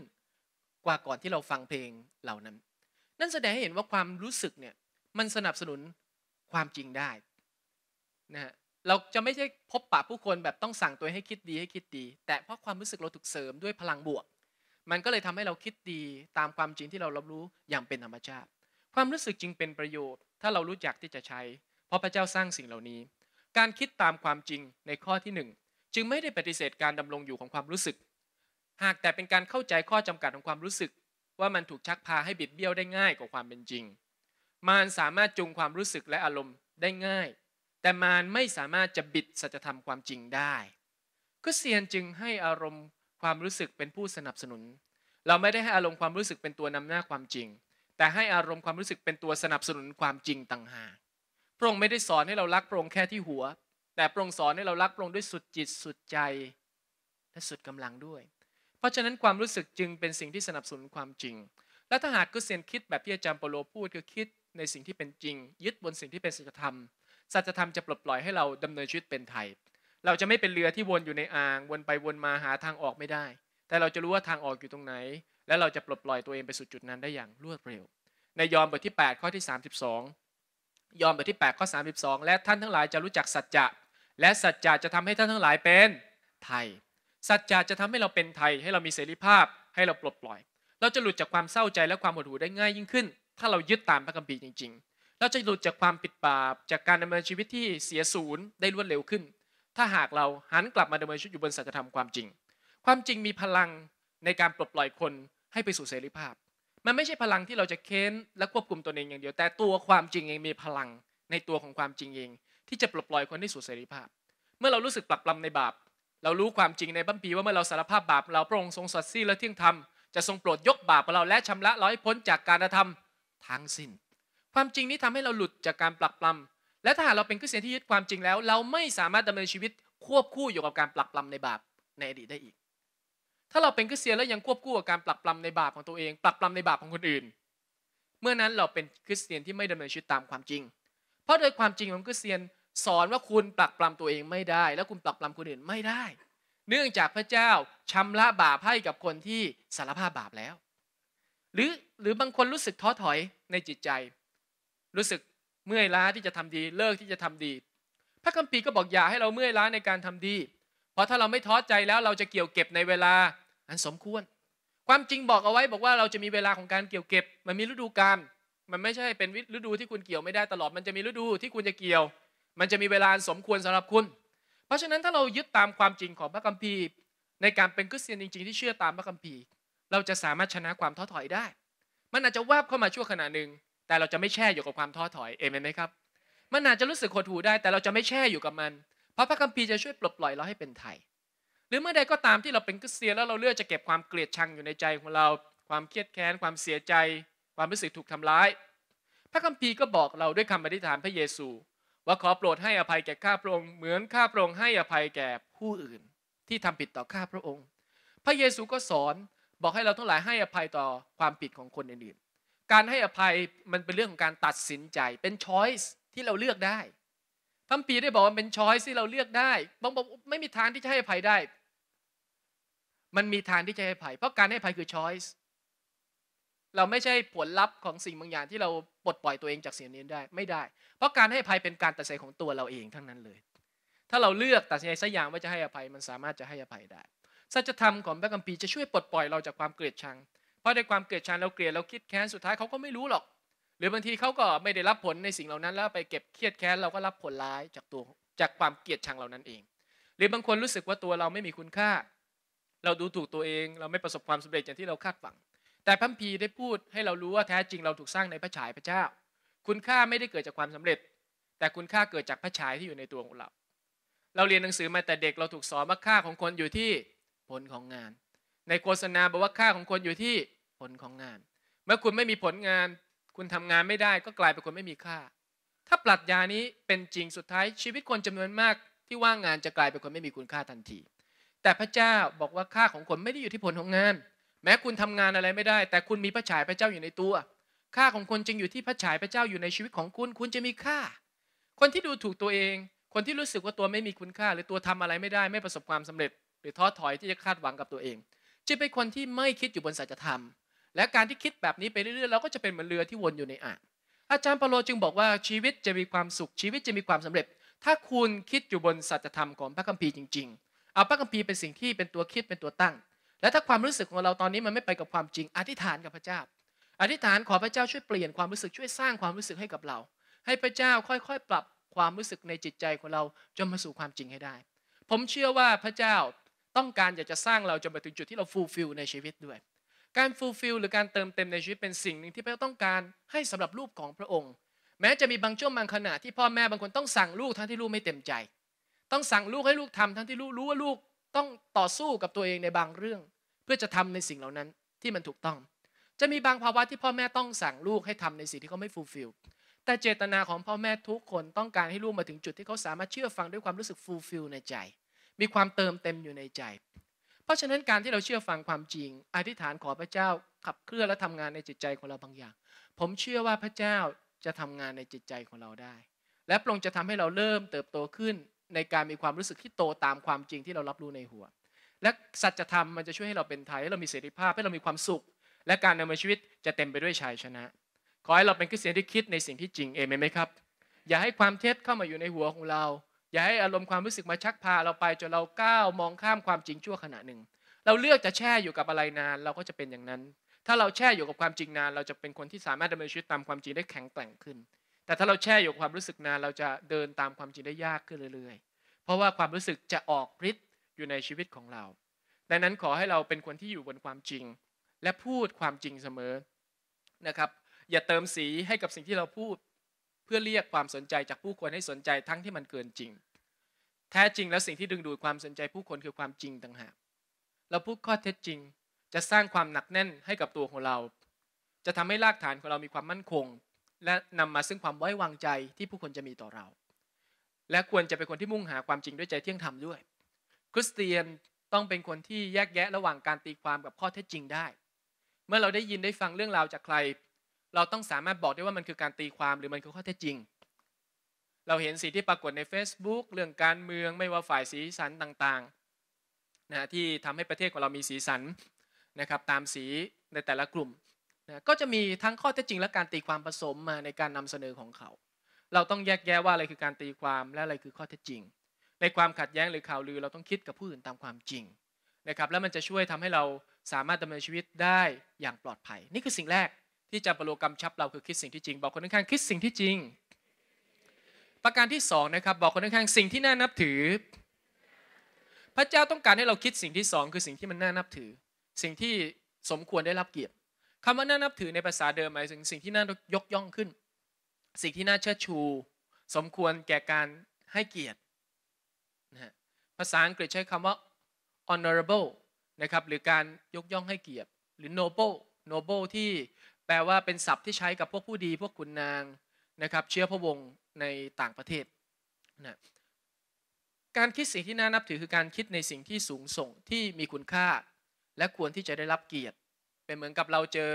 กว่าก่อนที่เราฟังเพลงเหล่านั้น นั่นแสดงให้เห็นว่าความรู้สึกเนี่ยมันสนับสนุนความจริงได้นะเราจะไม่ใช่พบปะผู้คนแบบต้องสั่งตัวให้คิดดีให้คิดดี แต่เพราะความรู้สึกเราถูกเสริมด้วยพลังบวก มันก็เลยทำให้เราคิดดีตามความจริงที่เรารับรู้อย่างเป็นธรรมชาติ ความรู้สึกจริงเป็นประโยชน์ถ้าเรารู้จักที่จะใช้เพราะพระเจ้าสร้างสิ่งเหล่านี้ การคิดตามความจริงในข้อที่1จึงไม่ได้ปฏิเสธการดำรงอยู่ของความรู้สึก หากแต่เป็นการเข้าใจข้อจำกัดของความรู้สึก ว่ามันถูกชักพาให้บิดเบี้ยวได้ง่ายกว่าความเป็นจริง มารสามารถจูงความรู้สึกและอารมณ์ได้ง่าย แต่มารไม่สามารถจะบิดสัจธรรมความจริงได้ คริสเตียนจึงให้อารมณ์ความรู้สึกเป็นผู้สนับสนุน เราไม่ได้ให้อารมณ์ความรู้สึกเป็นตัวนำหน้าความจริงแต่ให้อารมณ์ความรู้สึกเป็นตัวสนับสนุนความจริงต่างหาก พระองค์ไม่ได้สอนให้เรารักพระองค์แค่ที่หัว แต่พระองค์สอนให้เรารักพระองค์ด้วยสุดจิตสุดใจ และสุดกำลังด้วย เพราะฉะนั้นความรู้สึกจึงเป็นสิ่งที่สนับสนุนความจริง และถ้าหากคุศลเียนคิดแบบที่อาจารย์เปโลพูดคือคิดในสิ่งที่เป็นจริง ยึดบนสิ่งที่เป็นสัจธรรมสัจธรรมจะปลดปล่อยให้เราดำเนินชีวิตเป็นไทย เราจะไม่เป็นเรือที่วนอยู่ในอ่าง วนไปวนมาหาทางออกไม่ได้ แต่เราจะรู้ว่าทางออกอยู่ตรงไหนและเราจะปลดปล่อยตัวเองไปสู่จุดนั้นได้อย่างรวดเร็ว ในยอห์นบทที่ 8 ข้อที่ 32 ยอห์นบทที่ 8 ข้อ 32 และท่านทั้งหลายจะรู้จักสัจจะ และสัจจะจะทำให้ท่านทั้งหลายเป็นไทย สัจจะจะทำให้เราเป็นไทยให้เรามีเสรีภาพให้เราปลดปล่อย เราจะหลุดจากความเศร้าใจและความหดหู่ได้ง่ายยิ่งขึ้น ถ้าเรายึดตามพระคัมภีร์จริงๆ เราจะหลุดจากความปิดบาปจากการดำเนินชีวิตที่เสียศูนย์ได้รวดเร็วขึ้น ถ้าหากเราหันกลับมาดำเนินชีวิตอยู่บนสัจธรรมความจริง ความจริงมีพลังในการปลดปล่อยคนให้ไปสู่เสรีภาพ มันไม่ใช่พลังที่เราจะเค้นและควบคุมตัวเองอย่างเดียว แต่ตัวความจริงเองมีพลังในตัวของความจริงเองที่จะปลดปล่อยคนให้สู่เสรีภาพ เมื่อเรารู้สึกปรักปลำในบาป เรารู้ความจริงในบัมปีว่าเมื่อเราสารภาพบาป เราพระองค์ทรงสัตย์ซื่อและเที่ยงธรรมจะทรงโปรดยกบาปของเราและชำระเราให้พ้นจากการกระทำทั้งสิ้น ความจริงนี้ทำให้เราหลุดจากการปรักปลำและถ้าหากเราเป็นคริสเตียนที่ยึดความจริงแล้ว เราไม่สามารถดำเนินชีวิตควบคู่อยู่กับการปรักปลำในบาปในอดีตได้อีกถ้าเราเป็นคริสเตียนแล้วยังควบคู่กับการปรับปรำในบาปของตัวเอง ปรับปรำในบาปของคนอื่น เมื่อนั้นเราเป็นคริสเตียนที่ไม่ดำเนินชีวิตตามความจริง เพราะโดยความจริงของคริสเตียนสอนว่าคุณปรักปรำตัวเองไม่ได้และคุณปรักปรำคนอื่นไม่ได้ เนื่องจากพระเจ้าชำระบาปให้กับคนที่สารภาพบาปแล้ว หรือหรือบางคนรู้สึกท้อถอยในจิตใจ รู้สึกเมื่อยล้าที่จะทำดีเลิกที่จะทำดี พระคัมภีร์ก็บอกอย่าให้เราเมื่อยล้าในการทำดี เพราะถ้าเราไม่ท้อใจแล้วเราจะเกี่ยวเก็บในเวลาอันสมควร ความจริงบอกเอาไว้บอกว่าเราจะมีเวลาของการเกี่ยวเก็บ มันมีฤดูกาลมันไม่ใช่เป็นฤดูที่คุณเกี่ยวไม่ได้ตลอด มันจะมีฤดูที่คุณจะเกี่ยว มันจะมีเวลาสมควรสำหรับคุณ เพราะฉะนั้นถ้าเรายึดตามความจริงของพระคัมภีร์ ในการเป็นคริสเตียนจริงๆที่เชื่อตามพระคัมภีร์ เราจะสามารถชนะความท้อถอยได้ มันอาจจะวาบเข้ามาชั่วขณะหนึ่ง แต่เราจะไม่แช่อยู่กับความท้อถอย เอเมนไหมครับ มันอาจจะรู้สึกหดหู่ได้ แต่เราจะไม่แช่อยู่กับมัน เพราะพระคัมภีร์จะช่วยปลดปล่อยเราให้เป็นไทยหรือเมื่อใดก็ตามที่เราเป็นคริสเตียนแล้วเราเลือกจะเก็บความเกลียดชังอยู่ในใจของเรา ความเครียดแค้น ความเสียใจ ความรู้สึกถูกทำร้าย พระคัมภีร์ก็บอกเราด้วยคำอธิษฐานพระเยซู ว่าขอโปรดให้อภัยแก่ข้าพระองค์เหมือนข้าพระองค์ให้อภัยแก่ผู้อื่น ที่ทำผิดต่อข้าพระองค์ พระเยซูก็สอนบอกให้เราทั้งหลายให้อภัยต่อความผิดของคนอื่นการให้อภัยมันเป็นเรื่องของการตัดสินใจเป็นช h o i ส e ที่เราเลือกได้คัมภีร์ได้บอกว่าเป็นช้อยที่เราเลือกได้บางบอกไม่มีทางที่จะให้อภัยได้ มันมีทางที่จะให้อภัยเพราะการให้อภัยคือช้อยส์เราไม่ใช่ผลลัพธ์ของสิ่งบางอย่างที่เราปลดปล่อยตัวเองจากสิ่งนี้ได้ไม่ได้ เพราะการให้อภัยเป็นการตัดสินของตัวเราเองทั้งนั้นเลย ถ้าเราเลือกตัดสินใจสักอย่างว่าจะให้อภัยมันสามารถจะให้อภัยได้สัจธรรมของพระคัมภีร์จะช่วยปลดปล่อยเราจากความเกลียดชังเพราะในความเกลียดชังเราเกลียดเราคิดแค้นสุดท้ายเขาก็ไม่รู้หรอกหรือบางทีเขาก็ไม่ได้รับผลในสิ่งเหล่านั้น แล้วไปเก็บเครียดแค้นเราก็รับผลร้ายจากตัวจากความเกลียดชังเหล่านั้นเอง หรือบางคนรู้สึกว่าตัวเราไม่มีคุณค่า เราดูถูกตัวเอง เราไม่ประสบความสำเร็จอย่างที่เราคาดหวังแต่พัมพีได้พูดให้เรารู้ว่าแท้จริงเราถูกสร้างในพระฉายพระเจ้า คุณค่าไม่ได้เกิดจากความสำเร็จ แต่คุณค่าเกิดจากพระฉายที่อยู่ในตัวของเราเราเรียนหนังสือมาแต่เด็กเราถูกสอนว่าค่าของคนอยู่ที่ผลของงาน ในโฆษณาบอกว่าค่าของคนอยู่ที่ผลของงาน เมื่อคุณไม่มีผลงานคุณทำงานไม่ได้ก็กลายเป็นคนไม่มีค่า ถ้าปรัชญานี้เป็นจริงสุดท้ายชีวิตคนจำนวนมากที่ว่างงานจะกลายเป็นคนไม่มีคุณค่าทันที แต่พระเจ้าบอกว่าค่าของคนไม่ได้อยู่ที่ผลของงาน แม้คุณทำงานอะไรไม่ได้ แต่คุณมีพระฉายพระเจ้าอยู่ในตัว ค่าของคนจึงอยู่ที่พระฉายพระเจ้าอยู่ในชีวิตของคุณ คุณจะมีค่า คนที่ดูถูกตัวเอง คนที่รู้สึกว่าตัวไม่มีคุณค่า หรือตัวทำอะไรไม่ได้ไม่ประสบความสำเร็จหรือท้อถอยที่จะคาดหวังกับตัวเองจะเป็นคนที่ไม่คิดอยู่บนสัจธรรมและการที่คิดแบบนี้ไปเรื่อยๆเราก็จะเป็นเหมือนเรือที่วนอยู่ในอ่างอาจารย์เปโลจึงบอกว่าชีวิตจะมีความสุขชีวิตจะมีความสำเร็จ ถ้าคุณคิดอยู่บนสัจธรรมของพระคัมภีร์จริงๆ เอาพระคัมภีร์เป็นสิ่งที่เป็นตัวคิดเป็นตัวตั้ง และถ้าความรู้สึกของเราตอนนี้มันไม่ไปกับความจริง อธิษฐานกับพระเจ้า อธิษฐานขอพระเจ้าช่วยเปลี่ยนความรู้สึกช่วยสร้างความรู้สึกให้กับเรา ให้พระเจ้าค่อยๆปรับความรู้สึกในจิตใจของเราจนมาสู่ความจริงให้ได้ ผมเชื่อว่าพระเจ้าต้องการอยากจะสร้างเราจนไปถึงจุดที่เราฟูลฟิลในชีวิตด้วยการฟูลฟิลหรือการเติมเต็มในชีวิตเป็นสิ่งหนึ่งที่พระเจ้าต้องการให้สำหรับลูกของพระองค์แม้จะมีบางช่วงบางขณะที่พ่อแม่บางคนต้องสั่งลูกทั้งที่ลูกไม่เต็มใจ ต้องสั่งลูกให้ลูกทำทั้งที่ลูกรู้ว่าลูกต้องต่อสู้กับตัวเองในบางเรื่อง เพื่อจะทำในสิ่งเหล่านั้นที่มันถูกต้องจะมีบางภาวะที่พ่อแม่ต้องสั่งลูกให้ทำในสิ่งที่เขาไม่ฟูลฟิลแต่เจตนาของพ่อแม่ทุกคนต้องการให้ลูกมาถึงจุดที่เขาสามารถเชื่อฟังด้วยความรู้สึกฟูลฟิลในใจ มีความเติมเต็มอยู่ในใจเพราะฉะนั้นการที่เราเชื่อฟังความจริง อธิษฐานขอพระเจ้าขับเคลื่อนและทำงานในจิตใจของเราบางอย่าง ผมเชื่อว่าพระเจ้าจะทำงานในจิตใจของเราได้ และพระองค์จะทำให้เราเริ่มเติบโตขึ้นในการมีความรู้สึกที่โตตามความจริงที่เรารับรู้ในหัว และสัจธรรมมันจะช่วยให้เราเป็นไทยให้เรามีเสรีภาพให้เรามีความสุข และการดำเนินชีวิตจะเต็มไปด้วยชัยชนะ ขอให้เราเป็นคริสเตียนที่คิดในสิ่งที่จริงเองไหมครับ อย่าให้ความเท็จเข้ามาอยู่ในหัวของเราอย่าให้อารมณ์ความรู้สึกมาชักพาเราไปจนเราก้าวมองข้ามความจริงชั่วขณะหนึ่ง เราเลือกจะแช่อยู่กับอะไรนานเราก็จะเป็นอย่างนั้น ถ้าเราแช่อยู่กับความจริงนานเราจะเป็นคนที่สามารถดำเนินชีวิตตามความจริงได้แข็งแกร่งขึ้น แต่ถ้าเราแช่อยู่ความรู้สึกนานเราจะเดินตามความจริงได้ยากขึ้นเรื่อยๆ เพราะว่าความรู้สึกจะออกฤทธิ์อยู่ในชีวิตของเรา ดังนั้นขอให้เราเป็นคนที่อยู่บนความจริง และพูดความจริงเสมอนะครับ อย่าเติมสีให้กับสิ่งที่เราพูดเพื่อเรียกความสนใจจากผู้คนให้สนใจทั้งที่มันเกินจริง แท้จริงแล้วสิ่งที่ดึงดูดความสนใจผู้คนคือความจริงต่างหากเราพูดข้อเท็จจริง จะสร้างความหนักแน่นให้กับตัวของเรา จะทำให้รากฐานของเรามีความมั่นคง และนำมาซึ่งความไว้วางใจที่ผู้คนจะมีต่อเรา และควรจะเป็นคนที่มุ่งหาความจริงด้วยใจเที่ยงธรรมด้วย คริสเตียนต้องเป็นคนที่แยกแยะระหว่างการตีความกับข้อเท็จจริงได้ เมื่อเราได้ยินได้ฟังเรื่องราวจากใครเราต้องสามารถบอกได้ว่ามันคือการตีความหรือมันคือข้อเท็จจริง เราเห็นสิ่งที่ปรากฏใน Facebook เรื่องการเมืองไม่ว่าฝ่ายสีสันต่างๆนะที่ทำให้ประเทศของเรามีสีสันนะครับตามสีในแต่ละกลุ่มนะก็จะมีทั้งข้อเท็จจริง และการตีความผสมมาในการนำเสนอของเขา เราต้องแยกแยะว่าอะไรคือการตีความและอะไรคือข้อเท็จจริง ในความขัดแย้งหรือข่าวลือเราต้องคิดกับผู้อื่นตามความจริงนะครับแล้วมันจะช่วยทำให้เราสามารถดำเนินชีวิตได้อย่างปลอดภัย นี่คือสิ่งแรกที่จะประโลกำชับเราคือคิดสิ่งที่จริง บอกคนข้างคิดสิ่งที่จริง ประการที่สองนะครับ บอกคนข้างสิ่งที่น่านับถือ พระเจ้าต้องการให้เราคิดสิ่งที่สองคือสิ่งที่มันน่านับถือ สิ่งที่สมควรได้รับเกียรติคำว่าน่านับถือในภาษาเดิมหมายถึงสิ่งที่น่ายกย่องขึ้น สิ่งที่น่าเชิดชู สมควรแก่การให้เกียรตินะภาษาอังกฤษใช้คำว่า honorable นะครับหรือการยกย่องให้เกียรติหรือ noble noble ที่แปลว่าเป็นศัพท์ที่ใช้กับพวกผู้ดีพวกขุนนางนะครับเชื้อพระวงศ์ในต่างประเทศนะการคิดสิ่งที่น่านับถือคือการคิดในสิ่งที่สูงส่งที่มีคุณค่า และควรที่จะได้รับเกียรติเป็นเหมือนกับเราเจอ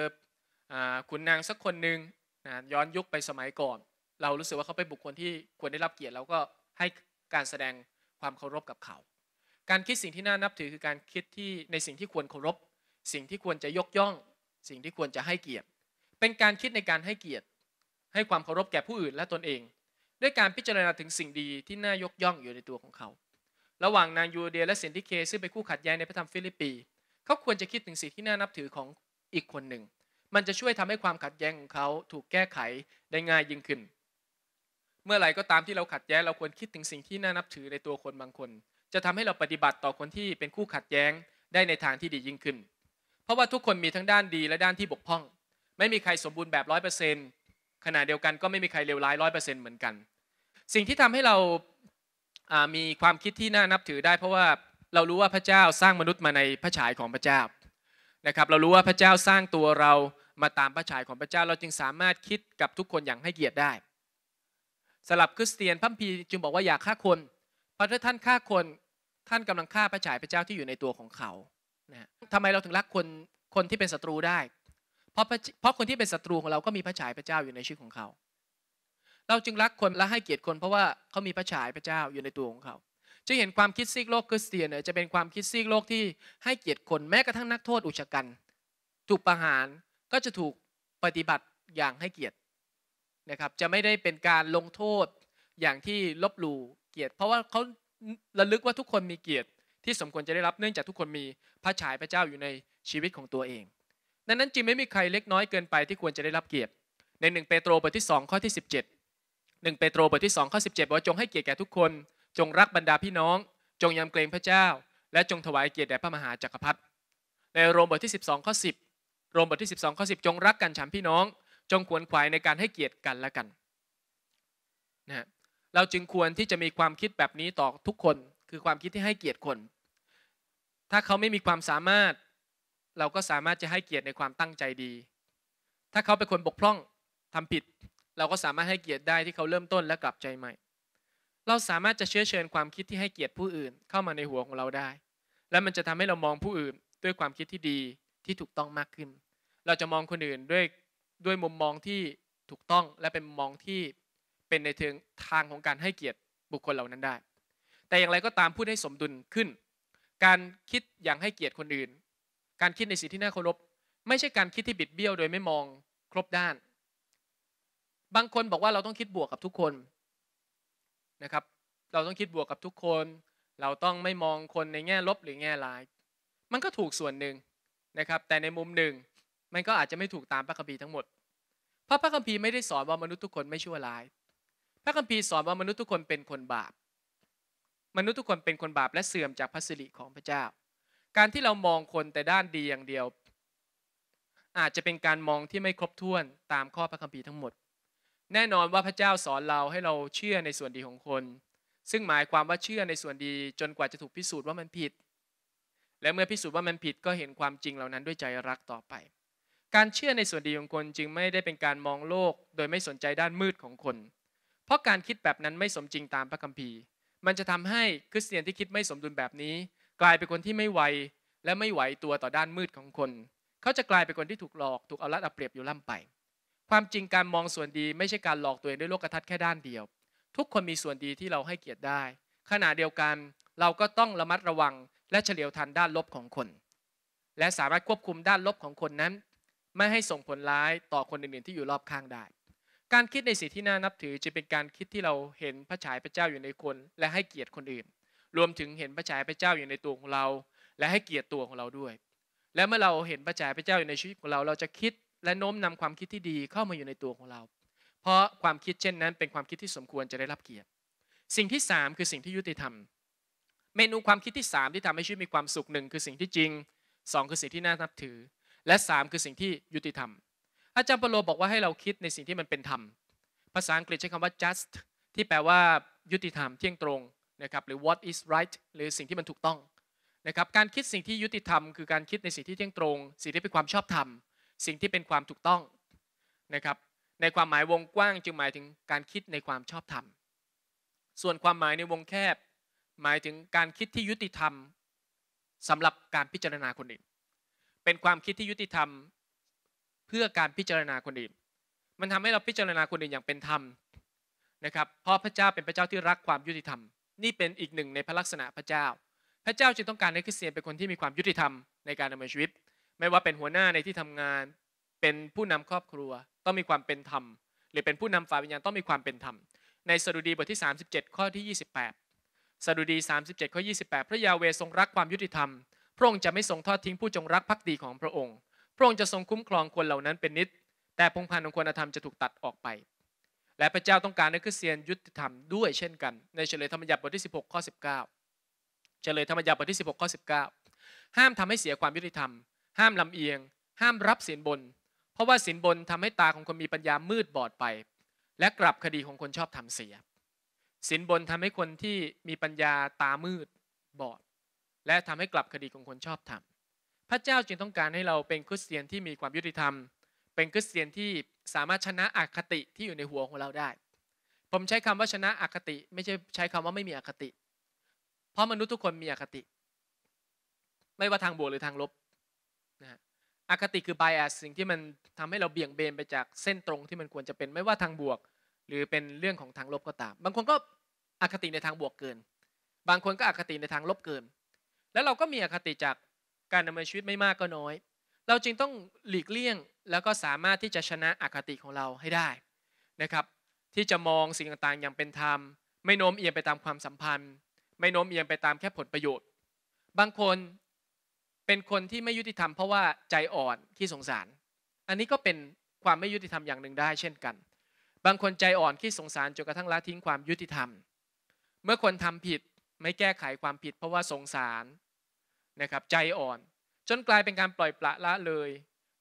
ขุนนางสักคนหนึ่งนะย้อนยุคไปสมัยก่อน เรารู้สึกว่าเขาเป็นบุคคลที่ควรได้รับเกียรติเราก็ให้การแสดงความเคารพกับเขา การคิดสิ่งที่น่านับถือ คือการคิดที่ในสิ่งที่ควรเคารพ สิ่งที่ควรจะยกย่อง สิ่งที่ควรจะให้เกียรติเป็นการคิดในการให้เกียรติ ให้ความเคารพแก่ผู้อื่นและตนเอง ด้วยการพิจารณาถึงสิ่งดีที่น่ายกย่องอยู่ในตัวของเขา ระหว่างนางยูเดียและเซนติเคซึ่งเป็นคู่ขัดแย้งในพระธรรมฟิลิปปีเขาควรจะคิดถึงสิ่งที่น่านับถือของอีกคนหนึ่ง มันจะช่วยทำให้ความขัดแย้งของเขาถูกแก้ไขได้ง่ายยิ่งขึ้น เมื่อไหร่ก็ตามที่เราขัดแย้งเราควรคิดถึงสิ่งที่น่านับถือในตัวคนบางคน จะทำให้เราปฏิบัติต่อคนที่เป็นคู่ขัดแย้งได้ในทางที่ดียิ่งขึ้น เพราะว่าทุกคนมีทั้งด้านดีและด้านที่บกพร่องไม่มีใครสมบูรณ์แบบร้อยเปอร์เซนต์ขณะเดียวกันก็ไม่มีใครเลวร้ายร้อยเปอร์เซนต์เหมือนกัน สิ่งที่ทำให้เรามีความคิดที่น่านับถือได้ เพราะว่าเรารู้ว่าพระเจ้าสร้างมนุษย์มาในพระฉายของพระเจ้านะครับเรารู้ว่าพระเจ้าสร้างตัวเรามาตามพระฉายของพระเจ้าเราจึงสามารถคิดกับทุกคนอย่างให้เกียรติได้สลับคริสเตียนพัมพีจึงบอกว่าอย่าฆ่าคนเพราะถ้าท่านฆ่าคนท่านกำลังฆ่าพระฉายพระเจ้าที่อยู่ในตัวของเขานะทำไมเราถึงรักคนคนที่เป็นศัตรูได้ราะเพราะคนที่เป็นศัตรูของเราก็มีพระฉายพระเจ้าอยู่ในชีวิตของเขา เราจึงรักคนและให้เกียรติคน เพราะว่าเขา มีพระฉายพระเจ้าอยู่ในตัวของเขาจะเห็นความคิดซีกโลกคริสเตียนเนี่ยจะเป็นความคิดซีกโลกที่ให้เกียรติคนแม้กระทั่งนักโทษอุชกันถูกประหารก็จะถูกปฏิบัติอย่างให้เกียรตินะครับจะไม่ได้เป็นการลงโทษอย่างที่ลบหลู่เกียรติ เพราะว่าเขาระลึกว่าทุกคนมีเกียรติ ที่สมควรจะได้รับเนื่องจากทุกคนมีพระฉายพระเจ้าอยู่ในชีวิตของตัวเองดังนั้นจึงไม่มีใครเล็กน้อยเกินไปที่ควรจะได้รับเกียรติ ในหนึ่งเปโตรบทที่2ข้อที่17 1เปโตรบทที่2ข้อ17บอกว่าจงให้เกียรติแก่ทุกคน จงรักบรรดาพี่น้อง จงยำเกรงพระเจ้า และจงถวายเกียรติแด่พระมหาจักรพรรดิในโรมบทที่ 12ข้อ10โรมบทที่12ข้อ10จงรักกันฉันพี่น้อง จงขวนขวายในการให้เกียรติกันและกันนะเราจึงควรที่จะมีความคิดแบบนี้ต่อทุกคน คือความคิดที่ให้เกียรติคน ถ้าเขาไม่มีความสามารถเราก็สามารถจะให้เกียรติในความตั้งใจดี ถ้าเขาเป็นคนบกพร่องทำผิด เราก็สามารถให้เกียรติได้ที่เขาเริ่มต้นและกลับใจใหม่ เราสามารถจะเชื้อเชิญความคิดที่ให้เกียรติผู้อื่นเข้ามาในหัวของเราได้ และมันจะทำให้เรามองผู้อื่นด้วยความคิดที่ดีที่ถูกต้องมากขึ้น เราจะมองคนอื่นด้วยด้วยมุมมองที่ถูกต้องและเป็นมุมมองที่เป็นในทางทางของการให้เกียรติบุคคลเหล่านั้นได้ แต่อย่างไรก็ตามพูดให้สมดุลขึ้น การคิดอย่างให้เกียรติคนอื่นการคิดในสิ่งที่น่าเคารพไม่ใช่การคิดที่บิดเบี้ยวโดยไม่มองครบด้าน บางคนบอกว่าเราต้องคิดบวกกับทุกคนนะครับเราต้องคิดบวกกับทุกคน เราต้องไม่มองคนในแง่ลบหรือแง่ร้าย มันก็ถูกส่วนหนึ่งนะครับแต่ในมุมหนึ่งมันก็อาจจะไม่ถูกตามพระคัมภีร์ทั้งหมดเพราะพระคัมภีร์ไม่ได้สอนว่ามนุษย์ทุกคนไม่ชั่วร้าย พระคัมภีร์สอนว่ามนุษย์ทุกคนเป็นคนบาป มนุษย์ทุกคนเป็นคนบาปและเสื่อมจากพระสิริของพระเจ้าการที่เรามองคนแต่ด้านดีอย่างเดียว อาจจะเป็นการมองที่ไม่ครบถ้วนตามข้อพระคัมภีร์ทั้งหมด แน่นอนว่าพระเจ้าสอนเราให้เราเชื่อในส่วนดีของคน ซึ่งหมายความว่าเชื่อในส่วนดีจนกว่าจะถูกพิสูจน์ว่ามันผิด และเมื่อพิสูจน์ว่ามันผิดก็เห็นความจริงเหล่านั้นด้วยใจรักต่อไป การเชื่อในส่วนดีของคนจึงไม่ได้เป็นการมองโลก โดยไม่สนใจด้านมืดของคน เพราะการคิดแบบนั้นไม่สมจริงตามพระคัมภีร์ มันจะทำให้คริสเตียนที่คิดไม่สมดุลแบบนี้กลายเป็นคนที่ไม่ไวและไม่ไหวตัวต่อด้านมืดของคน เขาจะกลายเป็นคนที่ถูกหลอกถูกเอารัดเอาเปรียบอยู่ล่ำไป ความจริงการมองส่วนดีไม่ใช่การหลอกตัวเองด้วยโลกทัศน์แค่ด้านเดียว ทุกคนมีส่วนดีที่เราให้เกียรติได้ ขณะเดียวกันเราก็ต้องระมัดระวังและเฉลียวทันด้านลบของคน และสามารถควบคุมด้านลบของคนนั้น ไม่ให้ส่งผลร้ายต่อคนอื่นๆที่อยู่รอบข้างได้ การคิดในสิ่งที่น่านับถือจะเป็นการคิดที่เราเห็นพระฉายพระเจ้าอยู่ในคน และให้เกียรติคนอื่นรวมถึงเห็นพระฉายพระเจ้าอยู่ในตัวของเรา และให้เกียรติตัวของเราด้วย และเมื่อเราเห็นพระฉายพระเจ้าอยู่ในชีวิตของเราเราจะคิด และโน้มนำความคิดที่ดีเข้ามาอยู่ในตัวของเรา เพราะความคิดเช่นนั้น เป็นความคิดที่สมควรจะได้รับเกียรติสิ่งที่ 3 คือสิ่งที่ยุติธรรมเมนูความคิดที่3ที่ทำให้ชีวิตมีความสุขหนึ่ง คือสิ่งที่จริง 2 คือสิ่งที่น่านับถือ และ 3 คือสิ่งที่ยุติธรรม อาจารย์เปโลบอกว่าให้เราคิดในสิ่งที่มันเป็นธรรม ภาษาอังกฤษใช้คำว่า just ที่แปลว่า ยุติธรรมเที่ยงตรงนะครับหรือ what is right หรือสิ่งที่มันถูกต้องนะครับการคิดสิ่งที่ยุติธรรมคือการคิดในสิ่งที่เที่ยงตรง สิ่งที่เป็นความชอบธรรม สิ่งที่เป็นความถูกต้องนะครับในความหมายวงกว้างจึงหมายถึงการคิดในความชอบธรรม ส่วนความหมายในวงแคบ หมายถึงการคิดที่ยุติธรรม สำหรับการพิจารณาคนอื่นเป็นความคิดที่ยุติธรรม เพื่อการพิจารณาคนอื่นมันทำให้เราพิจารณาคนอื่นอย่างเป็นธรรมนะครับเพราะพระเจ้าเป็นพระเจ้าที่รักความยุติธรรมนี่เป็นอีกหนึ่งในพระลักษณะพระเจ้า พระเจ้าจึงต้องการให้คริสเตียนเป็นคนที่มีความยุติธรรม ในการดำเนินชีวิต ไม่ว่าเป็นหัวหน้าในที่ทำงาน เป็นผู้นำครอบครัว ต้องมีความเป็นธรรม หรือเป็นผู้นำฝ่ายวิญญาณต้องมีความเป็นธรรม ในสดุดีบทที่ 37 ข้อที่ 28 สดุดี 37 ข้อ 28 พระยาเวทรงรักความยุติธรรม พระองค์จะไม่ทรงทอดทิ้งผู้จงรักภักดีของพระองค์ พระองค์จะทรงคุ้มครองคนเหล่านั้นเป็นนิด แต่พงพันธ์ของคนธรรมจะถูกตัดออกไปและพระเจ้าต้องการให้คริสเตียนยุติธรรมด้วยเช่นกัน ในเฉลยธรรมยัติบทที่16ข้อ19 เฉลยธรรมยัติบทที่16ข้อ19 ห้ามทำให้เสียความยุติธรรม ห้ามลำเอียง ห้ามรับสินบน เพราะว่าสินบนทำให้ตาของคนมีปัญญามืดบอดไป และกลับคดีของคนชอบทำเสียสินบนทำให้คนที่มีปัญญาตามืดบอด และทำให้กลับคดีของคนชอบทำพระเจ้าจึงต้องการให้เราเป็นคริสเตียนที่มีความยุติธรรม เป็นคริสเตียนที่สามารถชนะอคติที่อยู่ในหัวของเราได้ ผมใช้คำว่าชนะอคติไม่ใช่ใช้คำว่าไม่มีอคติ เพราะมนุษย์ทุกคนมีอคติ ไม่ว่าทางบวกหรือทางลบนะฮะ อคติคือ bias สิ่งที่มันทำให้เราเบี่ยงเบนไปจากเส้นตรงที่มันควรจะเป็นไม่ว่าทางบวกหรือเป็นเรื่องของทางลบก็ตาม บางคนก็อคติในทางบวกเกิน บางคนก็อคติในทางลบเกิน แล้วเราก็มีอคติจากการดำเนินชีวิตไม่มากก็น้อย เราจึงต้องหลีกเลี่ยงแล้วก็สามารถที่จะชนะอคติของเราให้ได้นะครับที่จะมองสิ่งต่างๆอย่างเป็นธรรม ไม่โน้มเอียงไปตามความสัมพันธ์ ไม่โน้มเอียงไปตามแค่ผลประโยชน์ บางคนเป็นคนที่ไม่ยุติธรรมเพราะว่าใจอ่อนขี้สงสาร อันนี้ก็เป็นความไม่ยุติธรรมอย่างหนึ่งได้เช่นกัน บางคนใจอ่อนขี้สงสารจนกระทั่งละทิ้งความยุติธรรม เมื่อคนทำผิดไม่แก้ไขความผิด เพราะว่าสงสารนะครับใจอ่อนจนกลายเป็นการปล่อยปละละเลย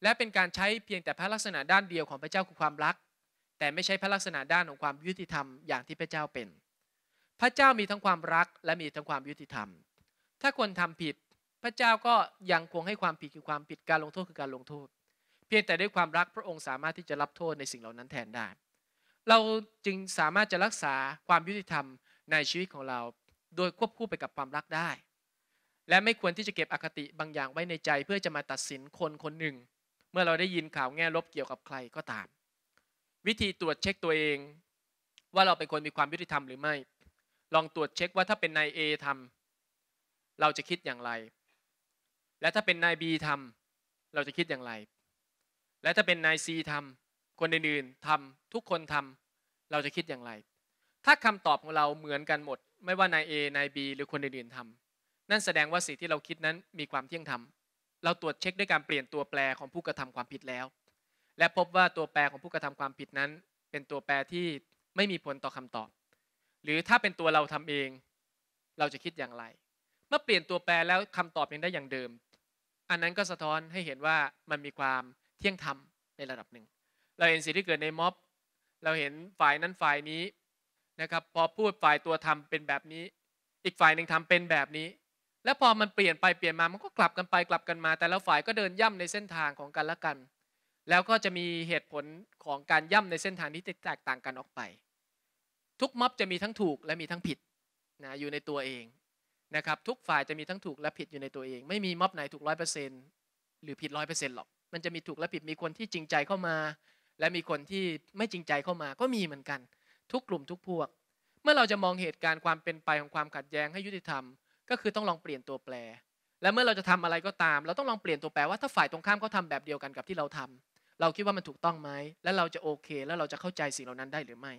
และเป็นการใช้เพียงแต่พระลักษณะด้านเดียวของพระเจ้าคือความรัก แต่ไม่ใช่พระลักษณะด้านของความยุติธรรมอย่างที่พระเจ้าเป็น พระเจ้ามีทั้งความรัก และมีทั้งความยุติธรรม ถ้าคนทำผิด พระเจ้าก็ยังคงให้ความผิดคือความผิดการลงโทษคือการลงโทษเพียงแต่ด้วยความรักพระองค์สามารถที่จะรับโทษในสิ่งเหล่านั้นแทนได้เราจึงสามารถจะรักษาความยุติธรรมในชีวิตของเรา โดยควบคู่ไปกับความรักได้ และไม่ควรที่จะเก็บอคติบางอย่างไว้ในใจ เพื่อจะมาตัดสินคนคนหนึ่งมื่อเราได้ยินข่าวแง่ลบเกี่ยวกับใครก็ตาม วิธีตรวจเช็คตัวเอง ว่าเราเป็นคนมีความยุติธรรมหรือไม่ ลองตรวจเช็คว่าถ้าเป็นนายเอทำเราจะคิดอย่างไร และถ้าเป็นนายบีทำเราจะคิดอย่างไร และถ้าเป็นนายซีทำคนอื่นๆทำทุกคนทำเราจะคิดอย่างไร ถ้าคำตอบของเราเหมือนกันหมด ไม่ว่านายเอนายบีหรือคนอื่นๆทำนั่นแสดงว่าสิ่งที่เราคิดนั้นมีความเที่ยงธรรมเราตรวจเช็คด้วยการเปลี่ยนตัวแปรของผู้กระทำความผิดแล้ว และพบว่าตัวแปรของผู้กระทำความผิดนั้น เป็นตัวแปรที่ไม่มีผลต่อคำตอบ หรือถ้าเป็นตัวเราทำเอง เราจะคิดอย่างไร เมื่อเปลี่ยนตัวแปรแล้วคำตอบยังได้อย่างเดิม อันนั้นก็สะท้อนให้เห็นว่ามันมีความเที่ยงธรรมในระดับหนึ่งเราเห็นสิ่งที่เกิดในม็อบเราเห็นฝ่ายนั้นฝ่ายนี้นะครับพอพูดฝ่ายตัวทำเป็นแบบนี้ อีกฝ่ายหนึ่งทำเป็นแบบนี้แล้วพอมันเปลี่ยนไปเปลี่ยนมามันก็กลับกันไปกลับกันมา แต่และฝ่ายก็เดินย่ำในเส้นทางของกันและกัน แล้วก็จะมีเหตุผลของการย่ำในเส้นทางที่แตกต่างกันออกไป ทุกม็อบจะมีทั้งถูกและมีทั้งผิดนะอยู่ในตัวเองนะครับทุกฝ่ายจะมีทั้งถูกและผิดอยู่ในตัวเองไม่มีม็อบไหนถูกร้อยเปอร์เซ็นต์หรือผิดร้อยเปอร์เซ็นต์หรอกมันจะมีถูกและผิดมีคนที่จริงใจเข้ามา และมีคนที่ไม่จริงใจเข้ามา ก็มีเหมือนกัน ทุกกลุ่มทุกพวก เมื่อเราจะมองเหตุการณ์ความเป็นไปของความขัดแย้งให้ยุติธรรมก็คือต้องลองเปลี่ยนตัวแปร และเมื่อเราจะทำอะไรก็ตาม เราต้องลองเปลี่ยนตัวแปรว่าถ้าฝ่ายตรงข้ามเขาทาแบบเดียวกันกับที่เราทำ เราคิดว่ามันถูกต้องไหม และเราจะโอเค แล้วเราจะเข้าใจสิ่งเหล่านั้นได้หรือไม่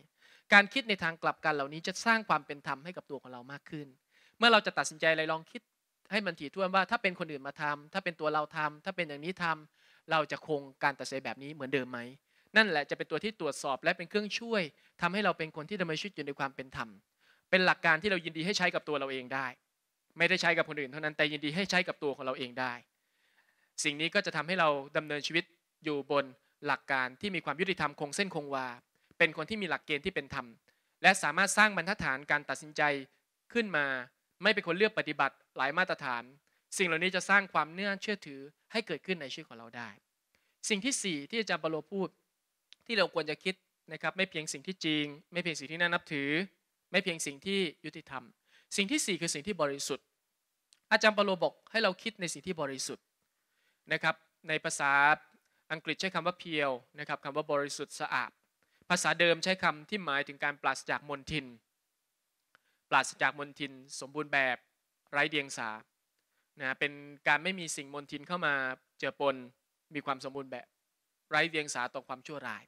การคิดในทางกลับกันเหล่านี้จะสร้างความเป็นธรรมให้กับตัวของเรามากขึ้น เมื่อเราจะตัดสินใจอะไรลองคิดให้มันถี่ถ้วนว่าถ้าเป็นคนอื่นมาทำ ถ้าเป็นตัวเราทำ ถ้าเป็นอย่างนี้ทำ เราจะคงการตัดสินใจแบบนี้เหมือนเดิมไหม นั่นแหละจะเป็นตัวที่ตรวจสอบ และเป็นเครื่องช่วย ทำให้เราเป็นคนที่ดำเนินชีวิตอยู่ในความเป็นธรรม เป็นหลักการที่เรายินดีให้ใช้กับตัวเราเองได้ไม่ได้ใช้กับคนอื่นเท่านั้นแต่ยินดีให้ใช้กับตัวของเราเองได้ สิ่งนี้ก็จะทำให้เราดำเนินชีวิตอยู่บนหลักการที่มีความยุติธรรมคงเส้นคงวาเป็นคนที่มีหลักเกณฑ์ที่เป็นธรรม และสามารถสร้างบรรทัดฐานการตัดสินใจขึ้นมา ไม่เป็นคนเลือกปฏิบัติหลายมาตรฐาน สิ่งเหล่านี้จะสร้างความเนื่อเชื่อถือให้เกิดขึ้นในชีวิตของเราได้ สิ่งที่4ที่อาจารย์บาโลพูดที่เราควรจะคิดนะครับไม่เพียงสิ่งที่จริง ไม่เพียงสิ่งที่น่านับถือ ไม่เพียงสิ่งที่ยุติธรรมสิ่งที่ 4 คือสิ่งที่บริสุทธิ์ อาจารย์ปาโลบอกให้เราคิดในสิ่งที่บริสุทธิ์นะครับ ในภาษาอังกฤษใช้คำว่าเพียวนะครับคำว่าบริสุทธิ์สะอาด ภาษาเดิมใช้คำที่หมายถึงการปราศจากมลทิน ปราศจากมลทิน สมบูรณ์แบบไร้เดียงสานะเป็นการไม่มีสิ่งมลทินเข้ามาเจือปนมีความสมบูรณ์แบบไร้เดียงสาต่อความชั่วร้าย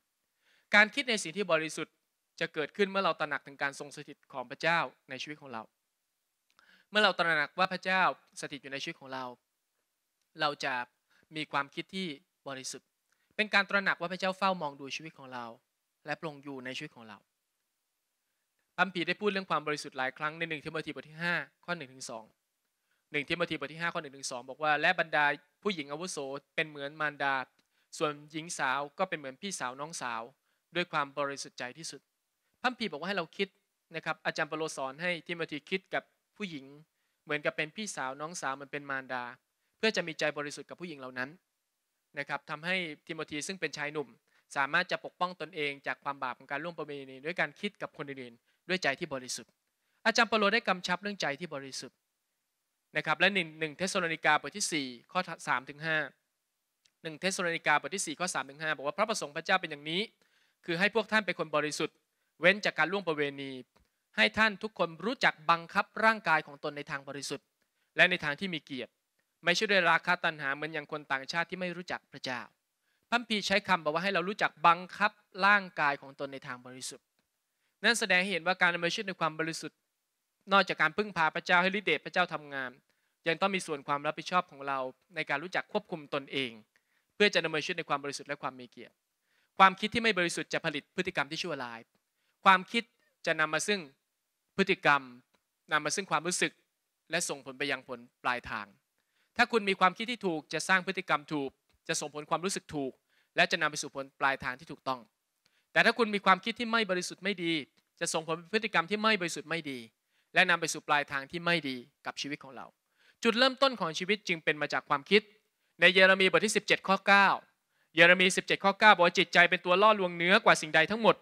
การคิดในสิ่งที่บริสุทธิ์จะเกิดขึ้นเมื่อเราตระหนักถึงการทรงสถิตของพระเจ้าในชีวิตของเราเมื่อเราตระหนักว่าพระเจ้าสถิตอยู่ในชีวิตของเรา เราจะมีความคิดที่บริสุทธิ์ เป็นการตระหนักว่าพระเจ้าเฝ้ามองดูชีวิตของเรา และปรงอยู่ในชีวิตของเราปัมผีได้พูดเรื่องความบริสุทธิ์หลายครั้งในหนึ่งเทมธีบทที่5ข้อ1นถึงสองหนึ่งเทมธีบทที่5ข้อ1นถึงสบอกว่า และบรรดาผู้หญิงอาวุโสเป็นเหมือนมารดาส่วนหญิงสาวก็เป็นเหมือนพี่สาวน้องสาว ด้วยความบริสุทธิ์ใจที่สุด พัมพีบอกว่าให้เราคิดนะครับอาจารย์เปโลสอนให้เทมธีคิดกับผู้หญิงเหมือนกับเป็นพี่สาว น้องสาวมันเป็นมารดา เพื่อจะมีใจบริสุทธิ์กับผู้หญิงเหล่านั้นนะครับทำให้ทิโมธีซึ่งเป็นชายหนุ่ม สามารถจะปกป้องตนเอง จากความบาปของการล่วงประเวณี ด้วยการคิดกับคนอื่นๆด้วยใจที่บริสุทธิ์ อาจารย์เปโลได้กำชับเรื่องใจที่บริสุทธิ์นะครับและหนึ่งหนึ่งเทสโลนิกาบทที่4ข้อ3ถึงหาหนึ่งเทสโลนิกาบทที่4ข้อ3ถึงาบอกว่าพระประสงค์พระเจ้าเป็นอย่างนี้ คือให้พวกท่านเป็นคนบริสุทธิ์เว้นจากการล่วงประเวณีให้ท่านทุกคนรู้จักบังคับร่างกายของตนในทางบริสุทธิ์ และในทางที่มีเกียรติไม่ใช่ด้วยราคาตัณหาเหมือนอย่างคนต่างชาติที่ไม่รู้จักพระเจ้า พัมพีใช้คำบอกว่าให้เรารู้จักบังคับร่างกายของตนในทางบริสุทธิ์ นั่นแสดงให้เห็นว่าการดำเนินชีวิตในความบริสุทธิ์ นอกจากการพึ่งพาพระเจ้าให้ฤทธิ์เดชพระเจ้าทำงาน ยังต้องมีส่วนความรับผิดชอบของเรา ในการรู้จักควบคุมตนเอง เพื่อจะดำเนินชีวิตในความบริสุทธิ์และความมีเกียรติความคิดที่ไม่บริสุทธิ์จะผลิตพฤติกรรมที่ชั่วร้าย ความคิดจะนำมาซึ่งพฤติกรรมนำมาซึ่งความรู้สึกและส่งผลไปยังผลปลายทาง ถ้าคุณมีความคิดที่ถูกจะสร้างพฤติกรรมถูก จะส่งผลความรู้สึกถูก และจะนำไปสู่ผลปลายทางที่ถูกต้อง แต่ถ้าคุณมีความคิดที่ไม่บริสุทธิ์ไม่ดี จะส่งผลพฤติกรรมที่ไม่บริสุทธิ์ไม่ดี และนำไปสู่ปลายทางที่ไม่ดีกับชีวิตของเรา จุดเริ่มต้นของชีวิตจึงเป็นมาจากความคิด ในเยเรมีบทที่17ข้อ9เยเรมี17ข้อ9บอกว่าจิตใจเป็นตัวล่อลวงเนื้อกว่าสิ่งใดทั้งหมด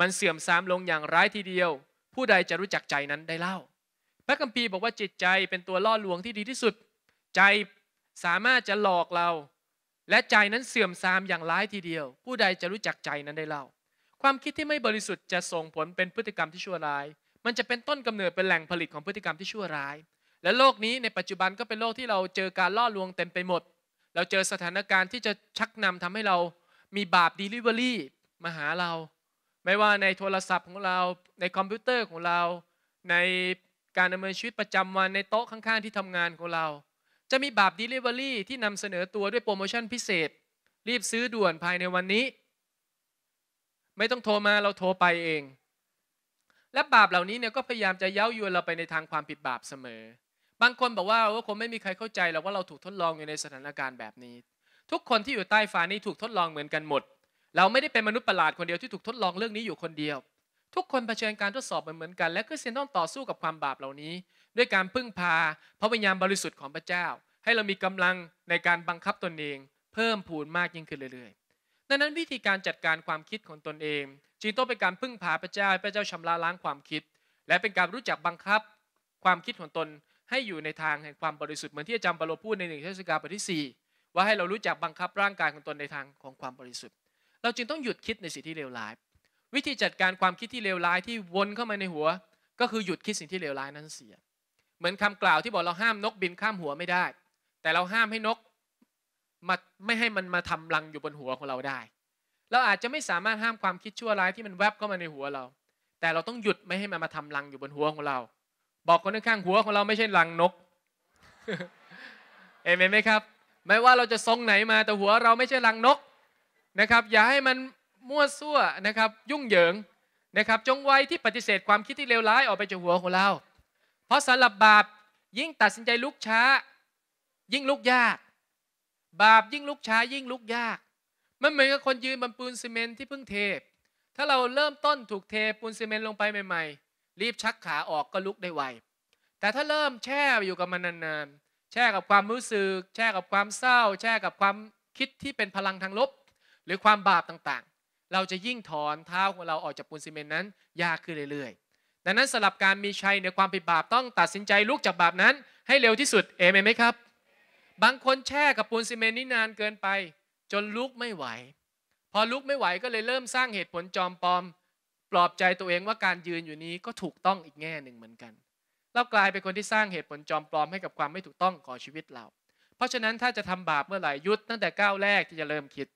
มันเสื่อมทรามลงอย่างร้ายทีเดียวผู้ใดจะรู้จักใจนั้นได้เล่า พระคัมภีร์บอกว่าจิตใจเป็นตัวล่อลวงที่ดีที่สุด ใจสามารถจะหลอกเรา และใจนั้นเสื่อมทรามอย่างร้ายทีเดียว ผู้ใดจะรู้จักใจนั้นได้เล่า ความคิดที่ไม่บริสุทธิ์จะส่งผลเป็นพฤติกรรมที่ชั่วร้าย มันจะเป็นต้นกำเนิดเป็นแหล่งผลิตของพฤติกรรมที่ชั่วร้าย และโลกนี้ ในปัจจุบันก็เป็นโลกที่เราเจอการล่อลวงเต็มไปหมด เราเจอสถานการณ์ที่จะชักนำทำให้เรามีบาปดีลิเวอรี่มาหาเราไม่ว่าในโทรศัพท์ของเราในคอมพิวเตอร์ของเราในการดำเนินชีวิตประจำวันในโต๊ะข้างๆ ที่ทำงานของเรา จะมีบาบดีลิเวอรี่ที่นำเสนอตัวด้วยโปรโมชั่นพิเศษ รีบซื้อด่วนภายในวันนี้ ไม่ต้องโทรมาเราโทรไปเอง และบาปเหล่านี้เนี่ยก็พยายามจะเย้ายวนเราไปในทางความผิดบาปเสมอ บางคนบอกว่าว่าคงไม่มีใครเข้าใจหรอกว่าเราถูกทดลองอยู่ในสถานการณ์แบบนี้ ทุกคนที่อยู่ใต้ฟ้านี้ถูกทดลองเหมือนกันหมดเราไม่ได้เป็นมนุษย์ประหลาดคนเดียวที่ถูกทดลองเรื่องนี้อยู่คนเดียว ทุกคนเผชิญการทดสอบเหมือนกัน และคริสเตียนต้องต่อสู้กับความบาปเหล่านี้ ด้วยการพึ่งพาพระวิญญาณบริสุทธิ์ของพระเจ้า ให้เรามีกำลังในการบังคับตนเอง เพิ่มพูนมากยิ่งขึ้นเรื่อย ๆ ดังนั้นวิธีการจัดการความคิดของตนเองจึงต้องเป็นการพึ่งพาพระเจ้า พระเจ้าชำระล้างความคิด และเป็นการรู้จักบังคับ ความคิดของตนให้อยู่ในทางแห่งความบริสุทธิ์เหมือนที่อาจารย์ปาโลพูดในหนึ่งเทศกาลบทที่4ว่าให้เรารู้จักบังคับร่างกายของตนในทางของความบริสุทธิ์เราจึงต้องหยุดคิดในสิ่งที่เลวร้าย วิธีจัดการความคิดที่เลวร้ายที่วนเข้ามาในหัว ก็คือหยุดคิดสิ่งที่เลวร้ายนั้นเสีย เหมือนคำกล่าวที่บอกเราห้ามนกบินข้ามหัวไม่ได้ แต่เราห้ามให้นกมาไม่ให้มันมาทำรังอยู่บนหัวของเราได้ เราอาจจะไม่สามารถห้ามความคิดชั่วร้ายที่มันแวบเข้ามาในหัวเรา แต่เราต้องหยุดไม่ให้มันมาทำรังอยู่บนหัวของเรา บอกคนข้างหัวของเราไม่ใช่รังนกเอเมนไหมครับไม่ว่าเราจะทรงไหนมาแต่หัวเราไม่ใช่รังนกนะครับอย่าให้มันมั่วซั่วนะครับยุ่งเหยิงนะครับจงไวที่ปฏิเสธความคิดที่เลวร้ายออกไปจากหัวของเรา เพราะสำหรับบาปยิ่งตัดสินใจลุกช้า ยิ่งลุกยาก บาปยิ่งลุกช้ายิ่งลุกยาก มันเหมือนกับคนยืนบนปูนซีเมนที่เพิ่งเทถ้าเราเริ่มต้นถูกเทปูนซีเมนลงไปใหม่ ๆ รีบชักขาออกก็ลุกได้ไวแต่ถ้าเริ่มแช่อยู่กับมันนานๆแช่กับความรู้สึกแช่กับความเศร้า แช่กับความคิดที่เป็นพลังทางลบหรือความบาปต่างๆ เราจะยิ่งถอนเท้าของเราออกจากปูนซีเมนต์นั้นยากขึ้นเรื่อยๆ ดังนั้นสลับการมีชัยในความผิดบาปต้องตัดสินใจ ลุกจากบาปนั้นให้เร็วที่สุด เอเมนไหมครับ บางคนแช่กับปูนซีเมนต์นี่นานเกินไป จนลุกไม่ไหว พอลุกไม่ไหวก็เลยเริ่มสร้างเหตุผลจอมปลอม ปลอบใจตัวเองว่าการยืนอยู่นี้ก็ถูกต้องอีกแง่หนึ่งเหมือนกัน เรากลายเป็นคนที่สร้างเหตุผลจอมปลอมให้กับความไม่ถูกต้องของชีวิตเรา เพราะฉะนั้นถ้าจะทำบาปเมื่อไหร่ยุดตั้งแต่ก้าวแรกที่จะเริ่มคิด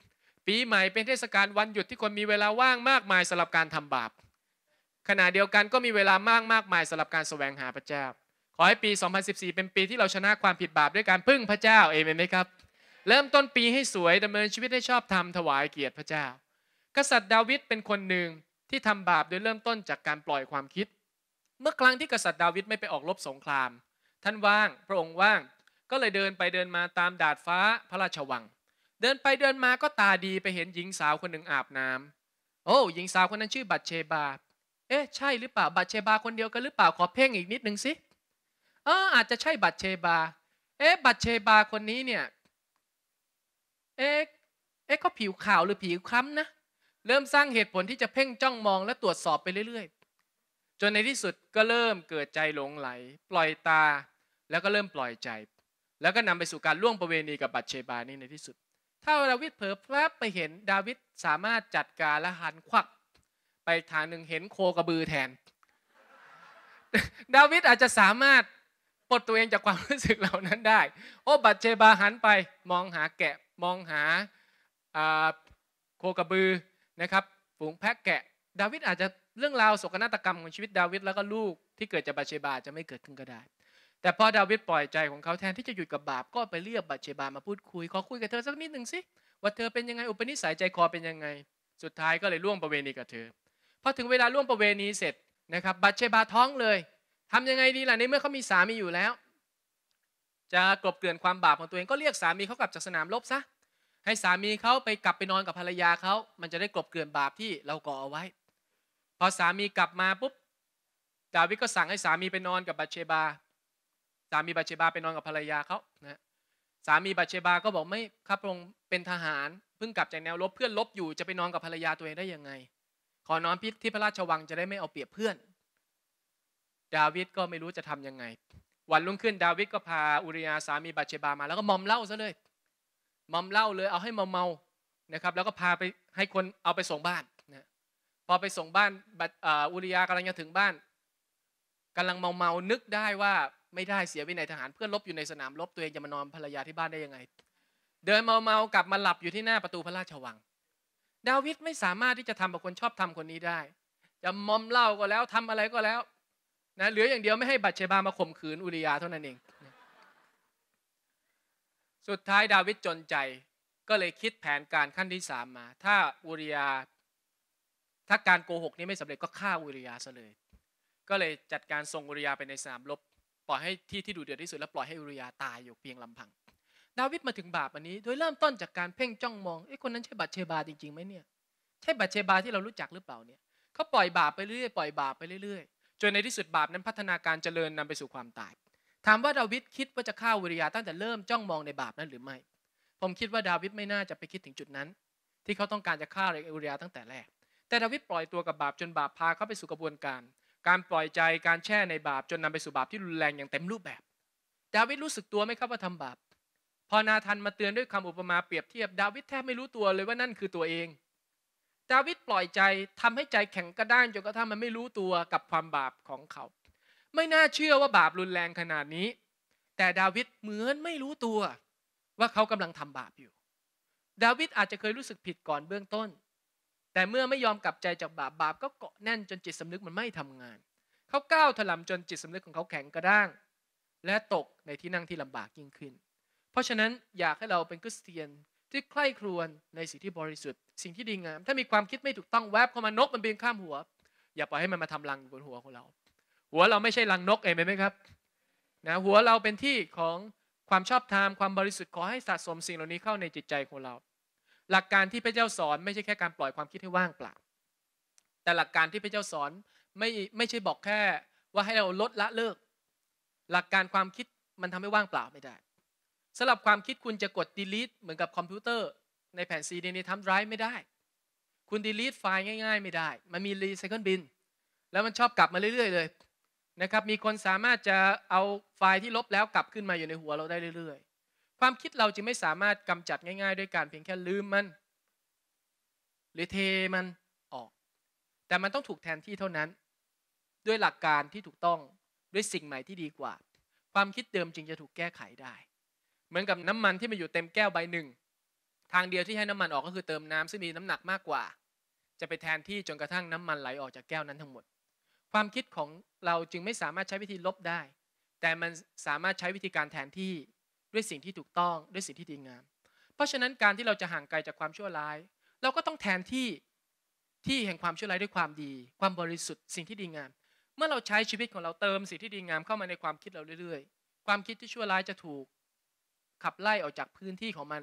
ปีใหม่เป็นเทศกาลวันหยุดที่คนมีเวลาว่างมากมายสำหรับการทำบาป ขณะเดียวกันก็มีเวลามากมากมายสำหรับการแสวงหาพระเจ้า ขอให้ปี 2014 เป็นปีที่เราชนะความผิดบาปด้วยการพึ่งพระเจ้าเอเมนไหมครับ เริ่มต้นปีให้สวยดำเนินชีวิตให้ชอบธรรมถวายเกียรติพระเจ้า กษัตริย์ดาวิดเป็นคนหนึ่งที่ทำบาปโดยเริ่มต้นจากการปล่อยความคิด เมื่อครั้งที่กษัตริย์ดาวิดไม่ไปออกรบสงคราม ท่านว่างพระองค์ว่าง ก็เลยเดินไปเดินมาตามดาดฟ้าพระราชวังเดินไปเดินมาก็ตาดีไปเห็นหญิงสาวคนหนึ่งอาบน้ำ โอ้ หญิงสาวคนนั้นชื่อบัตเชบา เอ๊ะใช่หรือเปล่าบัตเชบาคนเดียวกันหรือเปล่าขอเพ่งอีกนิดนึงสิ เอออาจจะใช่บัตเชบา เอ๊ะบัตเชบาคนนี้เนี่ย เอ๊ะเอ๊ะก็ผิวขาวหรือผิวคล้ำนะ เริ่มสร้างเหตุผลที่จะเพ่งจ้องมอง และตรวจสอบไปเรื่อยๆ จนในที่สุดก็เริ่มเกิดใจหลงไหล ปล่อยตาแล้วก็เริ่มปล่อยใจ แล้วก็นำไปสู่การล่วงประเวณีกับบัตเชบานี่ในที่สุดถ้าดาวิดเผลอแล๊บไปเห็นดาวิดสามารถจัดการและหันควัก ไปทางหนึ่งเห็นโคกระบือแทน ดาวิดอาจจะสามารถปลดตัวเองจากความรู้สึกเหล่านั้นได้ โอ้บัตเชบาหันไปมองหาแกะมองหาโคกระบือนะครับ ฝูงแพะแกะ ดาวิดอาจจะเรื่องราวโศกนาฏกรรมของชีวิตดาวิดแล้วก็ลูกที่เกิดจากบัตเชบาจะไม่เกิดขึ้นก็ได้แต่พอดาวิดปล่อยใจของเขาแทนที่จะหยุดกับบาปก็ไปเรียกบัตเชบามาพูดคุยขอคุยกับเธอสักนิดหนึ่งสิ ว่าเธอเป็นยังไงอุปนิสัยใจคอเป็นยังไง สุดท้ายก็เลยล่วงประเวณีกับเธอ พอถึงเวลาล่วงประเวณีเสร็จนะครับบัตเชบาท้องเลย ทำยังไงดีล่ะในเมื่อเขามีสามีอยู่แล้ว จะกลบเกลื่อนความบาปของตัวเองก็เรียกสามีเขากลับจากสนามรบซะให้สามีเขาไปกลับไปนอนกับภรรยาเขามันจะได้กลบเกลื่อนบาปที่เราก่อเอาไว้ พอสามีกลับมาปุ๊บดาวิดก็สั่งให้สามีไปนอนกับบัตเชบาสามีบาเชบาไปนอนกับภรรยาเขานะสามีบาเชบาก็บอกไม่ครับพระองค์เป็นทหารเพิ่งกลับจากแนวรบเพื่อนลบอยู่จะไปนอนกับภรรยาตัวเองได้ยังไง ขอนอนพิษที่พระราชวังจะได้ไม่เอาเปรียบเพื่อน ดาวิดก็ไม่รู้จะทํำยังไง วันรุ่งขึ้นดาวิดก็พาอุริยาสามีบาเชบามา แล้วก็มอมเหล้าซะเลย มอมเหล้าเลยเอาให้เมาเมานะครับแล้วก็พาไปให้คนเอาไปส่งบ้านนะพอไปส่งบ้านอุริยากำลังจะถึงบ้าน กำลังเมาเมานึกได้ว่าไม่ได้เสียวินัยทหารเพื่อนลบอยู่ในสนามลบตัวเองจะมานอนภรรยาที่บ้านได้ยังไง เดินเมาๆ กลับมาหลับอยู่ที่หน้าประตูพระราชวัง ดาวิดไม่สามารถที่จะทำกับคนชอบทำคนนี้ได้ จะมอมเหล้าก็แล้วทำอะไรก็แล้วนะเหลืออย่างเดียวไม่ให้บัตเชบามาข่มขืน อุริยาเท่านั้นเอง สุดท้ายดาวิดจนใจก็เลยคิดแผนการขั้นที่สามมา ถ้าอุริยาถ้าการโกหก นี้ไม่สำเร็จก็ฆ่าอุริยาซะเลยก็เลยจัดการส่งอุริยาไปในสนามลบล่อยให้ที่ที่ดูเดือดที่สุดแล้วปล่อยให้อุริยาตายอยู่เพียงลำพัง ดาวิดมาถึงบาปอันนี้โดยเริ่มต้นจากการเพ่งจ้องมองไอ้คนนั้นใช่บัตเชบาจริงๆไหมเนี่ยใช่บัตเชบาที่เรารู้จักหรือเปล่าเนี่ยเขาปล่อยบาปไปเรื่อยปล่อยบาปไปเรื่อยๆจนในที่สุดบาปนั้นพัฒนาการเจริญนำไปสู่ความตาย ถามว่าดาวิดคิดว่าจะฆ่าอุริยาตั้งแต่เริ่มจ้องมองในบาปนั้นหรือไม่ ผมคิดว่าดาวิดไม่น่าจะไปคิดถึงจุดนั้น ที่เขาต้องการจะฆ่าอุริยาตั้งแต่แรกแต่ดาวิดปล่อยตัวกับบาปจนบาปพาเขาไปสู่กระบวนการการปล่อยใจการแช่ในบาปจนนำไปสู่บาปที่รุนแรงอย่างเต็มรูปแบบ ดาวิดรู้สึกตัวไหมครับว่าทำบาปพอนาธานมาเตือนด้วยคำอุปมาเปรียบเทียบ ดาวิดแทบไม่รู้ตัวเลยว่านั่นคือตัวเองดาวิดปล่อยใจทำให้ใจแข็งกระด้างจนกระทั่งมันไม่รู้ตัวกับความบาปของเขา ไม่น่าเชื่อว่าบาปรุนแรงขนาดนี้ แต่ดาวิดเหมือนไม่รู้ตัว ว่าเขากำลังทำบาปอยู่ ดาวิดอาจจะเคยรู้สึกผิดก่อนเบื้องต้นแต่เมื่อไม่ยอมกลับใจจากบาปบาป ก็เกาะแน่นจนจิตสำนึกมันไม่ทำงาน เขาก้าวถลำจนจิตสำนึกของเขาแข็งกระด้างและตกในที่นั่งที่ลำบากยิ่งขึ้น เพราะฉะนั้นอยากให้เราเป็นคริสเตียนที่ใคร่ครวญในสิ่งที่บริสุทธิ์ สิ่งที่ดีงามถ้ามีความคิดไม่ถูกต้องแวบเข้ามานกมันบินข้ามหัว อย่าปล่อยให้มันมาทำรังบนหัวของเรา หัวเราไม่ใช่รังนกเองไหมครับนะหัวเราเป็นที่ของความชอบธรรมความบริสุทธิ์ขอให้สะสมสิ่งเหล่านี้เข้าในจิตใจของเราหลักการที่พระเจ้าสอนไม่ใช่แค่ การปล่อยความคิดให้ว่างเปล่า แต่หลักการที่พระเจ้าสอนไม่ไม่ใช่บอกแค่ว่าให้เราลดละเลิกหลักการความคิดมันทำให้ว่างเปล่าไม่ได้สำหรับความคิดคุณจะกด delete เหมือนกับคอมพิวเตอร์ในแผ่นซีดีในทัมไดร์ไม่ได้ คุณ delete ไฟล์ง่ายๆไม่ได้ มันมี recycle bin แล้วมันชอบกลับมาเรื่อย ๆเลยนะครับมีคนสามารถจะเอาไฟล์ที่ลบแล้วกลับขึ้นมาอยู่ในหัวเราได้เรื่อยความคิดเราจึงไม่สามารถกำจัดง่ายๆด้วยการเพียงแค่ลืมมัน หรือเทมันออก แต่มันต้องถูกแทนที่เท่านั้นด้วยหลักการที่ถูกต้องด้วยสิ่งใหม่ที่ดีกว่า ความคิดเดิมจึงจะถูกแก้ไขได้ เหมือนกับน้ำมันที่มันอยู่เต็มแก้วใบหนึ่ง ทางเดียวที่ให้น้ำมันออกก็คือเติมน้ำซึ่งมีน้ำหนักมากกว่า จะไปแทนที่จนกระทั่งน้ำมันไหลออกจากแก้วนั้นทั้งหมด ความคิดของเราจึงไม่สามารถใช้วิธีลบได้ แต่มันสามารถใช้วิธีการแทนที่ด้วยสิ่งที่ถูกต้องด้วยสิ่งที่ดีงามเพราะฉะนั้นการที่เราจะห่างไกลจากความชั่วร้าย เราก็ต้องแทนที่ที่แห่งความชั่วร้ายด้วยความดี ความบริสุทธิ์ สิ่งที่ดีงามเมื่อเราใช้ชีวิตของเราเติม สิ่งที่ดีงามเข้ามาในความคิดเราเรื่อยๆ ความคิดที่ชั่วร้ายจะถูกขับไล่ออกจากพื้นที่ของมัน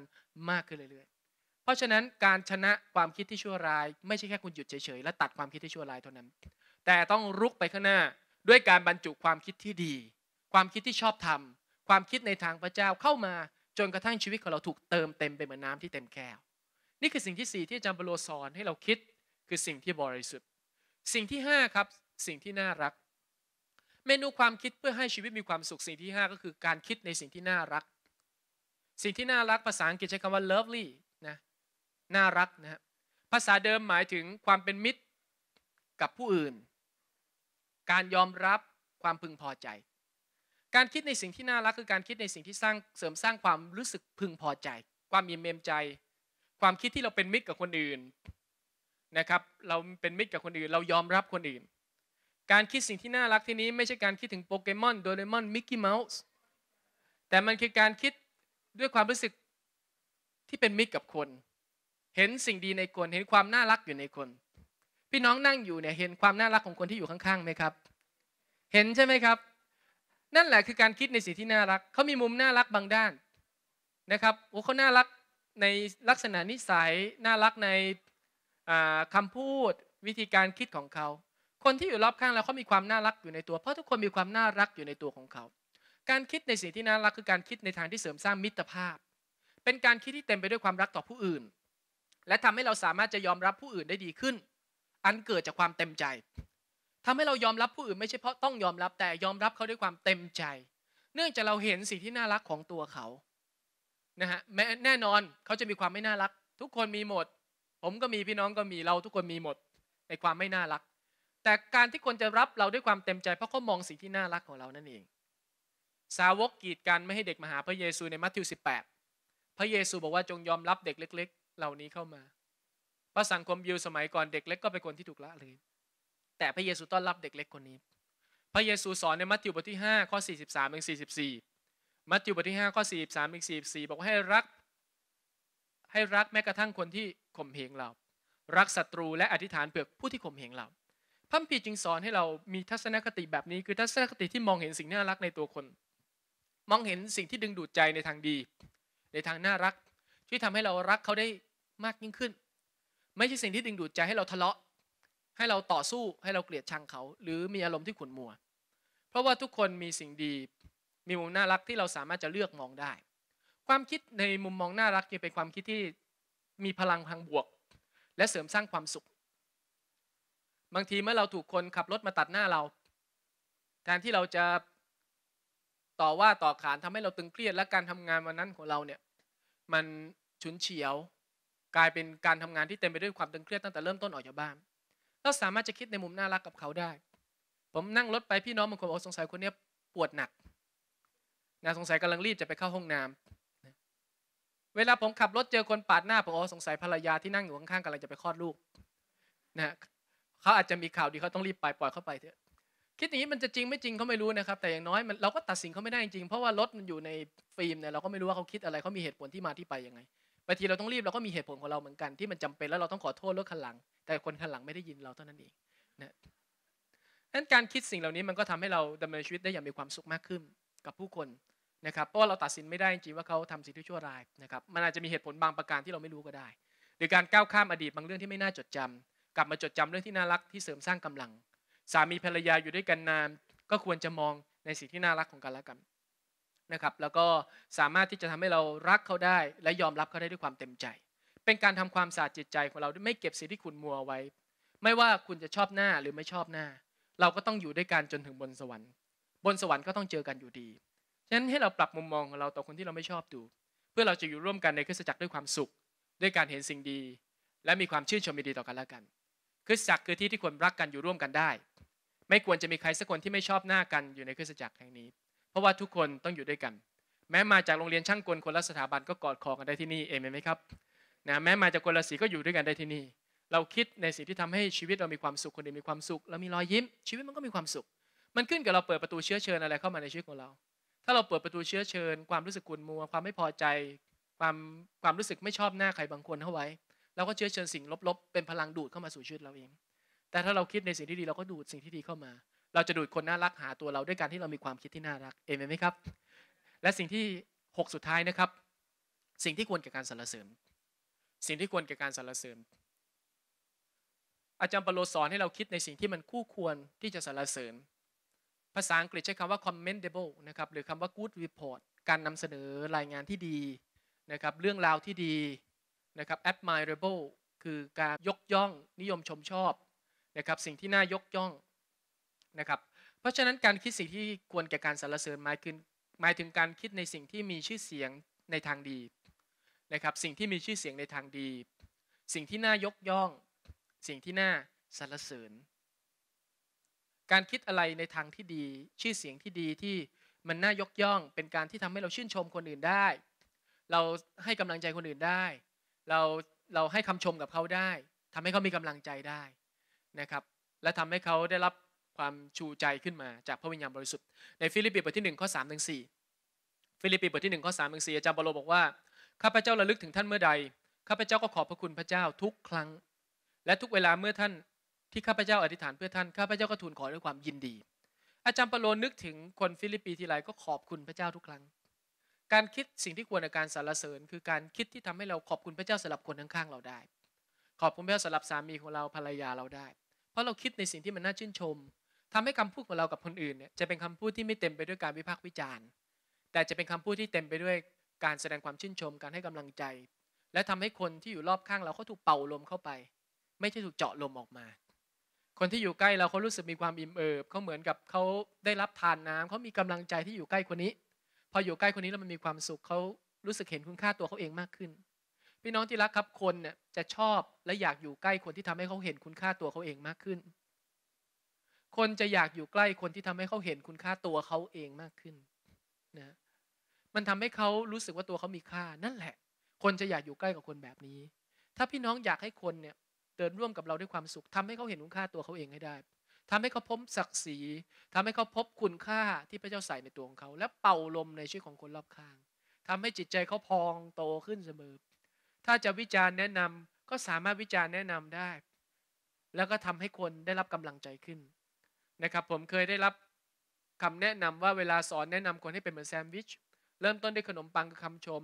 มากขึ้นเรื่อยๆ เพราะฉะนั้นการชนะความคิดที่ชั่วร้าย ไม่ใช่แค่คุณหยุดเฉยๆและตัดความคิดที่ชั่วร้ายเท่านั้น แต่ต้องรุกไปข้างหน้าด้วยการบรรจุความคิดที่ดี ความคิดที่ชอบธรรมความคิดในทางพระเจ้าเข้ามา จนกระทั่งชีวิตของเราถูกเติมเต็มไปเหมือนน้าที่เต็มแก้วนี่คือสิ่งที่ 4 ที่อาจารย์บโลสอนให้เราคิดคือสิ่งที่บริสุทธิ์ สิ่งที่5ครับสิ่งที่น่ารักเมนูความคิดเพื่อให้ชีวิตมีความสุขสิ่งที่ 5 ก็คือการคิดในสิ่งที่น่ารัก สิ่งที่น่ารักภาษาอังกฤษใช้คำว่า lovely นะน่ารักนะภาษาเดิมหมายถึงความเป็นมิตรกับผู้อื่น การยอมรับความพึงพอใจการคิดในสิ่งที่น่ารักคือการคิดในสิ่งที่สร้างเสริมสร้างความรู้สึกพึงพอใจ ความมีเมมใจ ความคิดที่เราเป็นมิตรกับคนอื่นนะครับเราเป็นมิตรกับคนอื่นเรายอมรับคนอื่นการคิดสิ่งที่น่ารักที่นี้ไม่ใช่การคิดถึงโปเกมอนโดเรมอนมิกกี้เมาส์แต่มันคือการคิดด้วยความรู้สึกที่เป็นมิตรกับคนเห็นสิ่งดีในคนเห็นความน่ารักอยู่ในคน พี่น้องนั่งอยู่เนี่ยเห็นความน่ารักของคนที่อยู่ข้างๆไหมครับ เห็นใช่ไหมครับนั่นแหละคือการคิดในสิ่งที่น่ารักเขามีมุมน่ารักบางด้านนะครับโอ้เขาน่ารักในลักษณะนิสัยน่ารักในคำพูด วิธีการคิดของเขา คนที่อยู่รอบข้างเราเขามีความน่ารักอยู่ในตัว เพราะทุกคนมีความน่ารักอยู่ในตัวของเขา การคิดในสิ่งที่น่ารักคือการคิดในทางที่เสริมสร้างมิตรภาพ เป็นการคิดที่เต็มไปด้วยความรักต่อผู้อื่น และทำให้เราสามารถจะยอมรับผู้อื่นได้ดีขึ้น อันเกิดจากความเต็มใจทำให้เรายอมรับผู้อื่นไม่ใช่เพราะต้องยอมรับ แต่ยอมรับเขาด้วยความเต็มใจ เนื่องจากเราเห็นสิ่งที่น่ารักของตัวเขานะฮะแม้แน่นอนเขาจะมีความไม่น่ารัก ทุกคนมีหมด ผมก็มีพี่น้องก็มีเราทุกคนมีหมดในความไม่น่ารัก แต่การที่คนจะรับเราด้วยความเต็มใจ เพราะเขามองสิ่งที่น่ารักของเรานั่นเอง สาวกกีดกันไม่ให้เด็กมาหาพระเยซูในมัทธิว18 พระเยซูบอกว่าจงยอมรับเด็กเล็ก ๆ เหล่านี้เข้ามาพระสังคมยิวสมัยก่อนเด็กเล็กก็เป็นคนที่ถูกละเลยแต่พระเยซูต้อนรับเด็กเล็กคนนี้ พระเยซูสอนในมัทธิวบทที่5ข้อ43ถึง44มัทธิวบทที่5ข้อ43ถึง44บอกว่าให้รักให้รักแม้กระทั่งคนที่ข่มเหงเรา รักศัตรู และอธิษฐานเผื่อผู้ที่ข่มเหงเรา พระพีจึงสอนให้เรามีทัศนคติแบบนี้ คือทัศนคติที่มองเห็นสิ่งน่ารักในตัวคน มองเห็นสิ่งที่ดึงดูดใจในทางดี ในทางน่ารัก ที่ทำให้เรารักเขาได้มากยิ่งขึ้น ไม่ใช่สิ่งที่ดึงดูดใจให้เราทะเลาะให้เราต่อสู้ให้เราเกลียดชังเขา หรือมีอารมณ์ที่ขุ่นมัวเพราะว่าทุกคนมีสิ่งดีมีมุมน่ารักที่เราสามารถจะเลือกมองได้ ความคิดในมุมมองน่ารักจะเป็นความคิดที่มีพลังทางบวกและเสริมสร้างความสุข บางทีเมื่อเราถูกคนขับรถมาตัดหน้าเราแทนที่เราจะต่อว่าต่อขานทำให้เราตึงเครียดและการทำงานวันนั้นของเราเนี่ยมันฉุนเฉียว กลายเป็นการทำงานที่เต็มไปด้วยความตึงเครียดตั้งแต่เริ่มต้นออกจากบ้านเราสามารถจะคิดในมุมน่ารักกับเขาได้ ผมนั่งรถไปพี่น้องบางคนโอ้สงสัยคนนี้ปวดหนักนะสงสัยกำลังรีบจะไปเข้าห้องน้ำเวลาผมขับรถเจอคนปาดหน้าผมโอ้สงสัยภรรยาที่นั่งอยู่ข้างๆกำลังจะไปคลอดลูกนะเขาอาจจะมีข่าวดีเขาต้องรีบไปปล่อยเขาไปเถอะ คิดอย่างนี้มันจะจริงไม่จริงเขาไม่รู้นะครับ แต่อย่างน้อยมันเราก็ตัดสินเขาไม่ได้จริงเพราะว่ารถมันอยู่ในฟิล์มเนี่ยเราก็ไม่รู้ว่าเขาคิดอะไรเขามีเหตุผลที่มาที่ไปยังไงบางทีเราต้องรีบเราก็มีเหตุผลของเราเหมือนกันที่มันจำเป็นแล้วเราต้องขอโทษรถคันหลัง แต่คนคันหลังไม่ได้ยินเราเท่านั้นเองนะนั้นการคิดสิ่งเหล่านี้มันก็ทำให้เราดำเนินชีวิตได้อย่างมีความสุขมากขึ้นกับผู้คนนะครับเพราะเราตัดสินไม่ได้จริงว่าเขาทำสิ่งที่ชั่วร้ายนะครับมันอาจจะมีเหตุผลบางประการที่เราไม่รู้ก็ได้หรือการก้าวข้ามอดีตบางเรื่องที่ไม่น่าจดจำ กลับมาจดจำเรื่องที่น่ารักที่เสริมสร้างกำลังสามีภรรยาอยู่ด้วยกันนาน ก็ควรจะมองในสิ่งที่น่ารักของกันและกันนะครับแล้วก็สามารถที่จะทำให้เรารักเขาได้และยอมรับเขาได้ด้วยความเต็มใจ เป็นการทำความสะอาดจิตใจของเราไม่เก็บสิ่งที่คุณมัวไว้ ไม่ว่าคุณจะชอบหน้าหรือไม่ชอบหน้า เราก็ต้องอยู่ด้วยกันจนถึงบนสวรรค์ บนสวรรค์ก็ต้องเจอกันอยู่ดีฉะนั้นให้เราปรับมุมมองของเราต่อคนที่เราไม่ชอบดู เพื่อเราจะอยู่ร่วมกันในคริสตจักรด้วยความสุข ด้วยการเห็นสิ่งดี และมีความชื่นชมยินดีต่อกันและกัน คริสตจักรคือที่ที่คนรักกันอยู่ร่วมกันได้ ไม่ควรจะมีใครสักคนที่ไม่ชอบหน้ากันอยู่ในคริสตจักรแห่งนี้ราะว่าทุกคนต้องอยู่ด้วยกัน แม้มาจากโรงเรียนช่างกลคนละสถาบันก็กอดคอกันได้ที่นี่เองไหมครับนะแม้มาจากคนละสีก็อยู่ด้วยกันได้ที่นี่ เราคิดในสิ่งที่ทำให้ชีวิตเรามีความสุขคนอื่นมีความสุขเรามีรอยยิ้ม ชีวิตมันก็มีความสุข มันขึ้นกับเราเปิดประตูเชื้อเชิญอะไรเข้ามาในชีวิตของเรา ถ้าเราเปิดประตูเชื้อเชิญ ความรู้สึกขุ่นมัวความไม่พอใจ ความความรู้สึกไม่ชอบหน้าใครบางคนเข้าไว้เราก็เชื้อเชิญสิ่งลบๆเป็นพลังดูดเข้ามาสู่ชีวิตเราเองแต่ถ้าเราคิดในสิ่งที่ดีเราก็ดูดสิ่งที่ดีเข้ามาเราจะดูดคนน่ารักหาตัวเราด้วยการที่เรามีความคิดที่น่ารัก เอเมนไหมครับ และสิ่งที่ 6 สุดท้ายนะครับ สิ่งที่ควรแก่การสรรเสริญ สิ่งที่ควรแก่การสรรเสริญ อาจารย์ปโลสอนให้เราคิดในสิ่งที่มันคู่ควรที่จะสรรเสริญ ภาษาอังกฤษใช้คำว่า commendable นะครับ หรือคำว่า good report การนำเสนอรายงานที่ดีนะครับ เรื่องราวที่ดีนะครับ admirable คือการยกย่องนิยมชมชอบนะครับ สิ่งที่น่ายกย่องนะครับเพราะฉะนั้นการคิดสิ่งที่ควรแก่การสรรเสริญหมายถึงหมายถึงการคิดในสิ่งที่มีชื่อเสียงในทางดีนะครับสิ่งที่มีชื่อเสียงในทางดี สิ่งที่น่ายกย่อง สิ่งที่น่าสรรเสริญ การคิดอะไรในทางที่ดี ชื่อเสียงที่ดีที่มันน่ายกย่อง เป็นการที่ทำให้เราชื่นชมคนอื่นได้ เราให้กำลังใจคนอื่นได้เราเราให้คำชมกับเขาได้ ทำให้เขามีกำลังใจได้นะครับและทำให้เขาได้รับความชูใจขึ้นมาจากพระวิญญาณบริสุทธิ์ในฟิลิปปีบทที่1ข้อ3ถึง4ฟิลิปปีบทที่1ข้อ3ถึง4อาจารย์บปาโลบอกว่าข้าพเจ้าระลึกถึงท่านเมื่อใดข้าพเจ้าก็ขอบพระคุณพระเจ้าทุกครั้ง และทุกเวลาเมื่อท่านที่ข้าพเจ้าอธิษฐานเพื่อท่านข้าพเจ้าก็ทูลขอด้วยความยินดี อาจารย์ปาโลนึกถึงคนฟิลิปปีทีไรก็ขอบคุณพระเจ้าทุกครั้ง การคิดสิ่งที่ควรในการสรรเสริญ คือการคิดที่ทำให้เราขอบคุณพระเจ้าสำหรับคนข้างๆเราได้ ขอบคุณพระเจ้าสำหรับสามีของเราภรรยาเราได้ เพราะเราคิดในสิ่งที่มันน่าชื่นชมทำให้คำพูดของเรากับคนอื่นเนี่ยจะเป็นคำพูดที่ไม่เต็มไปด้วยการวิพากษ์วิจารณ์ แต่จะเป็นคำพูดที่เต็มไปด้วยการแสดงความชื่นชมการให้กำลังใจ และทำให้คนที่อยู่รอบข้างเราเขาถูกเป่าลมเข้าไป ไม่ใช่ถูกเจาะลมออกมา คนที่อยู่ใกล้เราเขารู้สึกมีความอิ่มเอิบเขาเหมือนกับเขาได้รับทานน้ำเขามีกำลังใจที่อยู่ใกล้คนนี้ พออยู่ใกล้คนนี้แล้วมันมีความสุขเขารู้สึกเห็นคุณค่าตัวเขาเองมากขึ้น พี่น้องที่รักครับคนเนี่ยจะชอบและอยากอยู่ใกล้คนที่ทำให้เขาเห็นคุณค่าตัวเขาเองมากขึ้นคนจะอยากอยู่ใกล้คนที่ทำให้เขาเห็นคุณค่าตัวเขาเองมากขึ้นนะ มันทำให้เขารู้สึกว่าตัวเขามีค่านั่นแหละ คนจะอยากอยู่ใกล้กับคนแบบนี้ ถ้าพี่น้องอยากให้คนเนี่ยเดินร่วมกับเราด้วยความสุข ทำให้เขาเห็นคุณค่าตัวเขาเองให้ได้ ทำให้เขาพบศักดิ์ศรี ทำให้เขาพบคุณค่าที่พระเจ้าใส่ในตัวของเขา และเป่าลมในชีวิตของคนรอบข้าง ทำให้จิตใจเขาพองโตขึ้นเสมอ ถ้าจะวิจารณ์แนะนำก็สามารถวิจารณ์แนะนำได้ แล้วก็ทำให้คนได้รับกำลังใจขึ้นนะครับผมเคยได้รับคำแนะนำว่าเวลาสอนแนะนำคนให้เป็นเหมือนแซนด์วิชเริ่มต้นด้วยขนมปังกับคำชม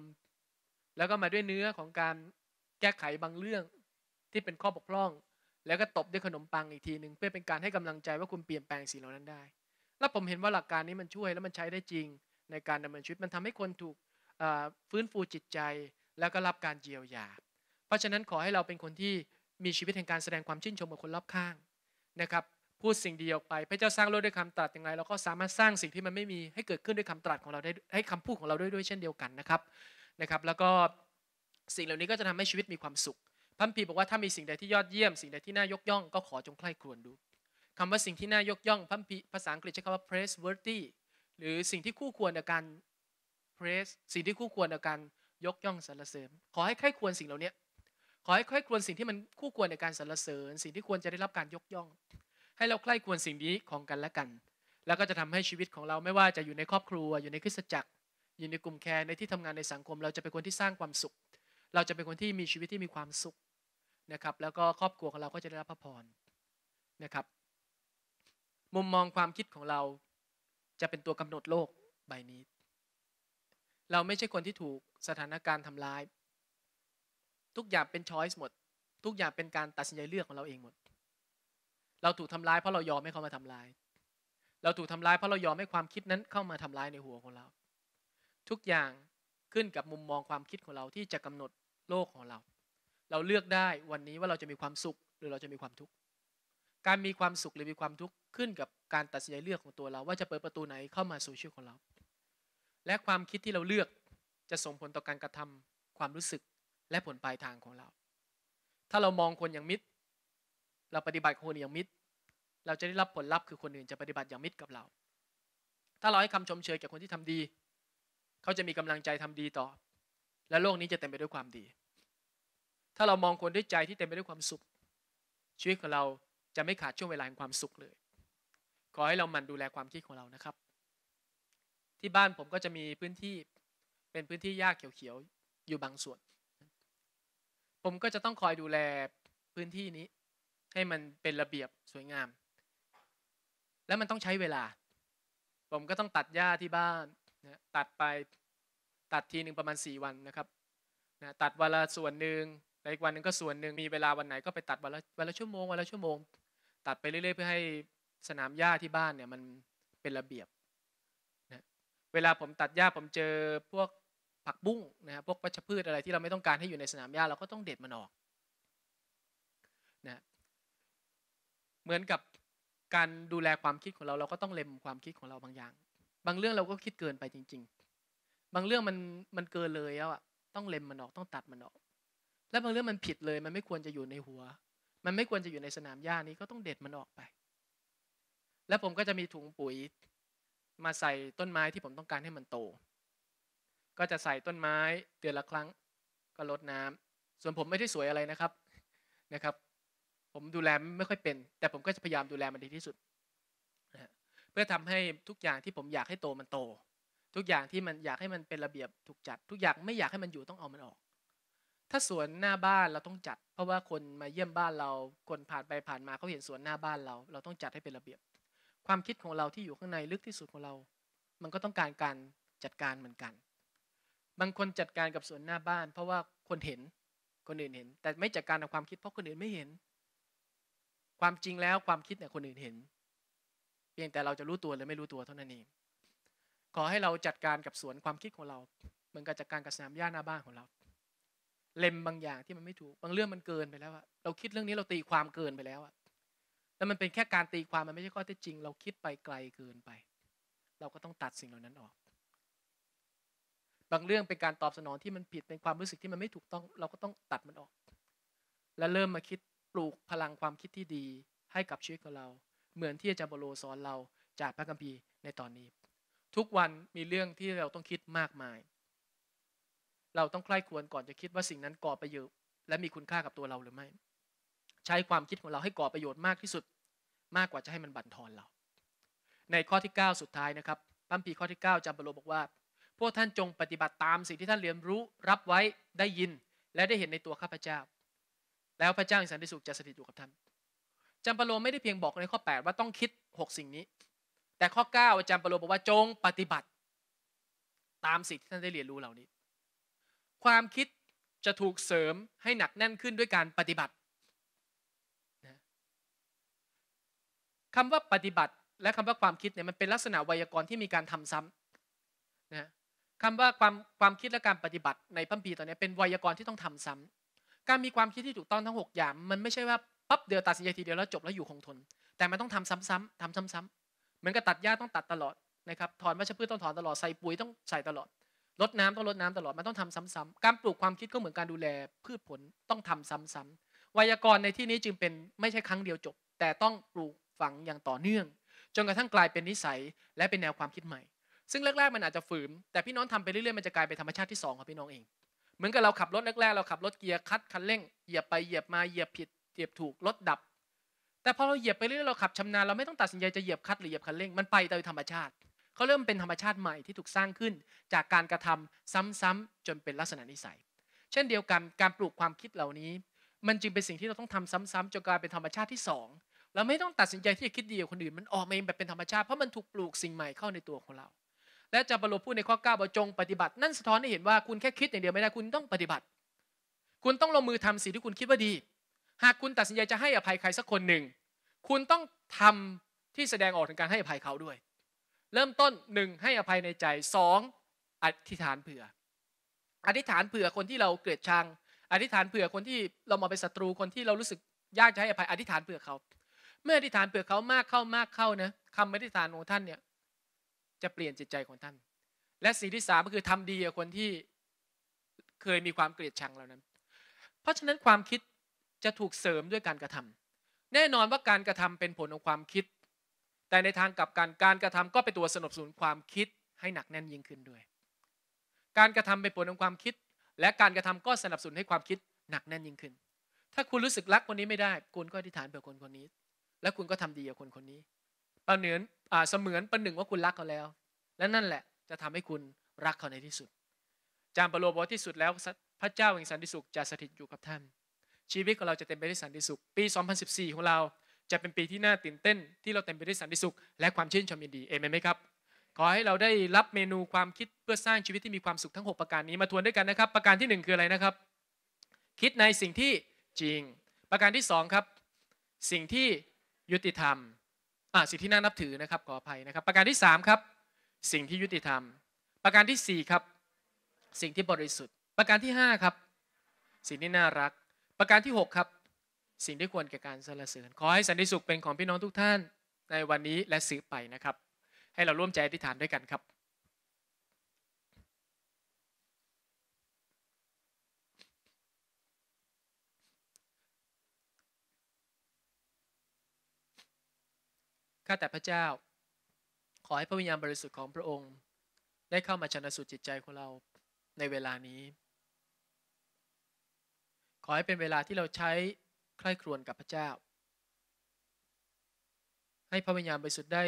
แล้วก็มาด้วยเนื้อของการแก้ไขบางเรื่องที่เป็นข้อบกพร่อง แล้วก็ตบด้วยขนมปังอีกทีหนึ่งเพื่อเป็นการให้กำลังใจว่าคุณเปลี่ยนแปลงสิ่งเหล่านั้นได้ แล้วผมเห็นว่าหลักการนี้มันช่วยและมันใช้ได้จริง ในการดำเนินชีวิตมันทำให้คนถูกฟื้นฟูจิตใจ แล้วก็รับการเยียวยาเพราะฉะนั้นขอให้เราเป็นคนที่มีชีวิตแห่งการแสดงความชื่นชมกับคนรอบข้างนะครับพูดสิ่งดีออกไป พระเจ้าสร้างโลกด้วยคำตรัสยังไงเราก็สามารถสร้างสิ่งที่มันไม่มีให้เกิดขึ้นด้วยคำตรัสของเราได้ให้คำพูดของเราด้วยด้วยเช่นเดียวกันนะครับนะครับแล้วก็สิ่งเหล่านี้ก็จะทำให้ชีวิตมีความสุข พัมพีบอกว่าถ้ามีสิ่งใดที่ยอดเยี่ยมสิ่งใดที่น่ายกย่อง ก็ขอจงใคร่ครวญดู คำว่าสิ่งที่น่ายกย่องพัมพีภาษาอังกฤษใช้คำว่า praiseworthy หรือสิ่งที่คู่ควรกับการ praise สิ่งที่คู่ควรกับการยกย่องสรรเสริญขอให้ใคร่ควรสิ่งเหล่านี้ขอให้ใคร่ควรสิ่งที่มันคู่ควรในการสรรเสริญ สิ่งที่ควรจะได้รับการยกย่องให้เราใกล้ควรสิ่งนี้ของกันและกัน แล้วก็จะทำให้ชีวิตของเราไม่ว่าจะอยู่ในครอบครัว อยู่ในคริสตจักรอยู่ในกลุ่มแคร์ในที่ทำงานในสังคม เราจะเป็นคนที่สร้างความสุข เราจะเป็นคนที่มีชีวิตที่มีความสุขนะครับแล้วก็ครอบครัวของเราก็จะได้รับพระพรนะครับมุมมองความคิดของเราจะเป็นตัวกำหนดโลกใบนี้ เราไม่ใช่คนที่ถูกสถานการณ์ทำร้าย ทุกอย่างเป็นช้อยส์หมด ทุกอย่างเป็นการตัดสินใจเลือกของเราเองหมดเราถูกทำร้ายเพราะเรายอมให้เขามาทำร้าย เราถูกทำร้ายเพราะเรายอมให้ความคิดนั้นเข้ามาทำร้ายในหัวของเรา ทุกอย่างขึ้นกับมุมมองความคิดของเราที่จะกำหนดโลกของเรา เราเลือกได้วันนี้ว่าเราจะมีความสุขหรือเราจะมีความทุกข์ การมีความสุขหรือมีความทุกข์ขึ้นกับการตัดสินใจเลือกของตัวเรา ว่าจะเปิดประตูไหนเข้ามาสู่ชีวิตของเรา และความคิดที่เราเลือกจะส่งผลต่อการกระทำความรู้สึก และผลปลายทางของเรา ถ้าเรามองคนอย่างมิตรเราปฏิบัติคนอื่นอย่างมิตร เราจะได้รับผลลัพธ์คือคนอื่นจะปฏิบัติอย่างมิตรกับเรา ถ้าเราให้คำชมเชยแก่คนที่ทำดี เขาจะมีกำลังใจทำดีต่อ และโลกนี้จะเต็มไปด้วยความดี ถ้าเรามองคนด้วยใจที่เต็มไปด้วยความสุข ชีวิตของเราจะไม่ขาดช่วงเวลาแห่งความสุขเลย ขอให้เรามันดูแลความคิดของเรานะครับ ที่บ้านผมก็จะมีพื้นที่เป็นพื้นที่หญ้าเขียวๆอยู่บางส่วน ผมก็จะต้องคอยดูแลพื้นที่นี้ให้มันเป็นระเบียบสวยงาม แล้วมันต้องใช้เวลา ผมก็ต้องตัดหญ้าที่บ้านนะตัดไปตัดทีหนึ่งประมาณ 4 วันนะครับนะตัดวันละส่วนหนึ่งในอีกวันหนึ่งก็ส่วนหนึ่งมีเวลาวันไหนก็ไปตัดวันละวันละชั่วโมงวันละชั่วโมงตัดไปเรื่อยๆเพื่อให้สนามหญ้าที่บ้านเนี่ยมันเป็นระเบียบนะเวลาผมตัดหญ้าผมเจอพวกผักบุ้งนะฮะพวกวัชพืชอะไรที่เราไม่ต้องการให้อยู่ในสนามหญ้าเราก็ต้องเด็ดมันออกนะเหมือนกับการดูแลความคิดของเราเราก็ต้องเล็มความคิดของเราบางอย่าง บางเรื่องเราก็คิดเกินไปจริง ๆ บางเรื่องมันมันเกินเลยแล้วอ่ะต้องเล็มมันออกต้องตัดมันออก และบางเรื่องมันผิดเลยมันไม่ควรจะอยู่ในหัว มันไม่ควรจะอยู่ในสนามหญ้านี้ก็ต้องเด็ดมันออกไป แล้วผมก็จะมีถุงปุ๋ย มาใส่ต้นไม้ที่ผมต้องการให้มันโต ก็จะใส่ต้นไม้เดือนละครั้งก็ลดน้ำ ส่วนผมไม่ได้สวยอะไรนะครับนะครับผมดูแลไม่ค่อยเป็น แต่ผมก็จะพยายามดูแลมันดีที่สุดนะเพื่อทำให้ทุกอย่างที่ผมอยากให้โตมันโต ทุกอย่างที่มันอยากให้มันเป็นระเบียบ ถูกจัด ทุกอย่างไม่อยากให้มันอยู่ต้องเอามันออก ถ้าสวนหน้าบ้านเราต้องจัด เพราะว่าคนมาเยี่ยมบ้านเราคนผ่านไปผ่านมาเขาเห็นสวนหน้าบ้านเราเราต้องจัดให้เป็นระเบียบ ความคิดของเราที่อยู่ข้างในลึกที่สุดของเรา มันก็ต้องการการจัดการเหมือนกัน บางคนจัดการกับสวนหน้าบ้าน เพราะว่าคนเห็นคนอื่นเห็น แต่ไม่จัดการกับความคิดเพราะคนอื่นไม่เห็นความจริงแล้วความคิดเนี่ยคนอื่นเห็น เพียงแต่เราจะรู้ตัวหรือไม่รู้ตัวเท่านั้นเอง ขอให้เราจัดการกับสวนความคิดของเราเหมือนกับจัดการกับสนามหญ้าหน้าบ้านของเรา เล็มบางอย่างที่มันไม่ถูก บางเรื่องมันเกินไปแล้วอะเราคิดเรื่องนี้เราตีความเกินไปแล้วอะแล้วมันเป็นแค่การตีความมันไม่ใช่ข้อเท็จจริง เราคิดไปไกลเกินไป เราก็ต้องตัดสิ่งเหล่านั้นออก บางเรื่องเป็นการตอบสนองที่มันผิดเป็นความรู้สึกที่มันไม่ถูกต้องเราก็ต้องตัดมันออก และเริ่มมาคิดปลูกพลังความคิดที่ดีให้กับชีวิตของเรา เหมือนที่อาจารย์บโลสอนเราจากพระคัมภีร์ในตอนนี้ ทุกวันมีเรื่องที่เราต้องคิดมากมาย เราต้องใคร่ควรก่อนจะคิดว่าสิ่งนั้นก่อประโยชน์และมีคุณค่ากับตัวเราหรือไม่ใช้ความคิดของเราให้ก่อประโยชน์มากที่สุด มากกว่าจะให้มันบั่นทอนเรา ในข้อที่ 9 สุดท้ายนะครับพัมพีข้อที่ 9จามบโลบอกว่า พวกท่านจงปฏิบัติตามสิ่งที่ท่านเรียนรู้รับไว้ได้ยิน และได้เห็นในตัวข้าพเจ้าแล้วพระเจ้าอห่งสันติสุขจะสถิตอยู่กับท่าน จำปาโลไม่ได้เพียงบอกในข้อ 8 ว่าต้องคิด 6 สิ่งนี้ แต่ข้อ9าจำปาโลบอกว่าจงปฏิบัติตามสิ่งที่ท่านได้เรียนรู้เหล่านี้ ความคิดจะถูกเสริมให้หนักแน่นขึ้นด้วยการปฏิบัติคำว่าปฏิบัติและคำว่าความคิดเนี่ยมันเป็นลักษณะไวยากรณ์ที่มีการทำซ้ำนะคำว่าความความคิดและการปฏิบัติ ในพัมพีตอนนี้เป็นไวยากรณ์ที่ต้องทำซ้ำการมีความคิดที่ถูกต้องทั้ง6อย่างมันไม่ใช่ว่าปั๊บเดียวตัดสินใจทีเดียวแล้วจบแล้วอยู่คงทน แต่มันต้องทำซ้ำๆ ทำซ้ำ ๆ เหมือนกับตัดหญ้าต้องตัดตลอดนะครับถอนวัชพืชต้องถอนตลอดใส่ปุ๋ยต้องใส่ตลอด ลดน้ำต้องลดน้ำตลอดมันต้องทำซ้ำ ๆ การปลูกความคิดก็เหมือนการดูแลพืชผลต้องทำซ้ำๆไวยากรณ์ในที่นี้จึงเป็นไม่ใช่ครั้งเดียวจบ แต่ต้องปลูกฝังอย่างต่อเนื่อง จนกระทั่งกลายเป็นนิสัยและเป็นแนวความคิดใหม่ ซึ่งแรกๆมันอาจจะฝืนแต่พี่น้องทำไปเรื่อยๆมันจะกลายเป็นธรรมชาติที่2ของพี่น้องเองเหมือนกับเราขับรถแรกๆเราขับรถเกียร์คัดคันเร่งเหยียบไปเหยียบมาเหยียบผิดเหยียบถูกรถดับ แต่พอเราเหยียบไปเรื่อยเราขับชำนาญเราไม่ต้องตัดสินใจจะเหยียบคัดหรือเหยียบคันเร่ง มันไปโดยธรรมชาติเขาเริ่มเป็นธรรมชาติใหม่ที่ถูกสร้างขึ้นจากการกระทำซ้ำ ๆจนเป็นลักษณะนิสัย เช่นเดียวกันการปลูกความคิดเหล่านี้มันจึงเป็นสิ่งที่เราต้องทำซ้ำ ๆจนกลายเป็นธรรมชาติที่ 2 เราไม่ต้องตัดสินใจที่จะคิดดีกับคนอื่นมันออกมาเองแบบเป็นธรรมชาติเพราะมันถูกปลูกสิ่งใหม่เข้าในตัวของเราและจะบรรลุพูดในข้อ9ว่าจงปฏิบัติ นั่นสะท้อนให้เห็นว่าคุณแค่คิดอย่างเดียวไม่ได้ คุณต้องปฏิบัติ คุณต้องลงมือทำสิ่งที่คุณคิดว่าดี หากคุณตัดสินใจจะให้อภัยใครสักคนหนึ่ง คุณต้องทำที่แสดงออกถึงการให้อภัยเขาด้วย เริ่มต้นหนึ่งให้อภัยในใจสองอธิษฐานเผื่อ อธิษฐานเผื่อคนที่เราเกลียดชัง อธิษฐานเผื่อคนที่เรามาเป็นศัตรู คนที่เรารู้สึกยากจะให้อภัย อธิษฐานเผื่อเขา เมื่ออธิษฐานเผื่อเขามากเข้ามากเข้านะคำอธิษฐานของท่านเนี่ยจะเปลี่ยนจิตใจของท่าน และสิ่งที่สามก็คือทำดีกับคนที่เคยมีความเกลียดชังเหล่านั้น เพราะฉะนั้นความคิดจะถูกเสริมด้วยการกระทำ แน่นอนว่าการกระทำเป็นผลของความคิด แต่ในทางกลับกันการกระทำก็เป็นตัวสนับสนุนความคิดให้หนักแน่นยิ่งขึ้นด้วย การกระทำเป็นผลของความคิด และการกระทำก็สนับสนุนให้ความคิดหนักแน่นยิ่งขึ้น ถ้าคุณรู้สึกรักคนนี้ไม่ได้ คุณก็อธิษฐานเผื่อคนคนนี้ และคุณก็ทำดีกับคนคนนี้ประเหนือนเสมือนประหนึ่งว่าคุณรักเขาแล้วและนั่นแหละจะทำให้คุณรักเขาในที่สุด จามปโลบอกที่สุดแล้วพระเจ้าแห่งสันติสุขจะสถิตอยู่กับท่าน ชีวิตของเราจะเต็มไปด้วยสันติสุขปี2014ของเราจะเป็นปีที่น่าตื่นเต้น ที่เราเต็มไปด้วยสันติสุขและความชื่นชมยินดีเอเมนไหมครับ ขอให้เราได้รับเมนูความคิดเพื่อสร้างชีวิตที่มีความสุขทั้ง 6 ประการนี้มาทวนด้วยกันนะครับ ประการที่ 1 คืออะไรนะครับ คิดในสิ่งที่จริง ประการที่2ครับสิ่งที่ยุติธรรมสิ่งที่น่านับถือนะครับขออภัยนะครับ ประการที่ 3 ครับ สิ่งที่ยุติธรรม ประการที่4ครับ สิ่งที่บริสุทธิ์ ประการที่5ครับ สิ่งที่น่ารัก ประการที่ 6 ครับ สิ่งที่ควรแก่การสรรเสริญขอให้สันติสุขเป็นของพี่น้องทุกท่านในวันนี้และสืบไปนะครับ ให้เราร่วมใจอธิษฐานด้วยกันครับข้าแต่พระเจ้า ขอให้พระวิญญาณบริสุทธิ์ของพระองค์ ได้เข้ามาชนะสูตรจิตใจของเราในเวลานี้ ขอให้เป็นเวลาที่เราใช้ใคร่ครวญกับพระเจ้า ให้พระวิญญาณบริสุทธิ์ได้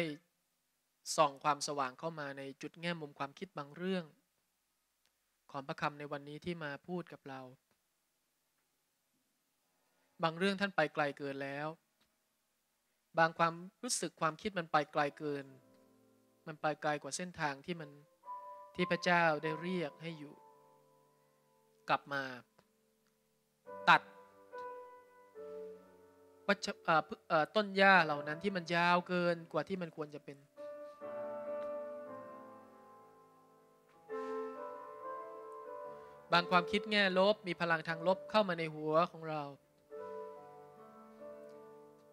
ส่องความสว่างเข้ามาในจุดแง่มุมความคิดบางเรื่องของพระคำในวันนี้ที่มาพูดกับเรา บางเรื่องท่านไปไกลเกินแล้วบางความรู้สึกความคิดมันไปไกลเกิน มันไปไกลกว่าเส้นทางที่มันที่พระเจ้าได้เรียกให้อยู่ กลับมา ตัดต้นหญ้าเหล่านั้นที่มันยาวเกินกว่าที่มันควรจะเป็น บางความคิดแง่ลบมีพลังทางลบเข้ามาในหัวของเรา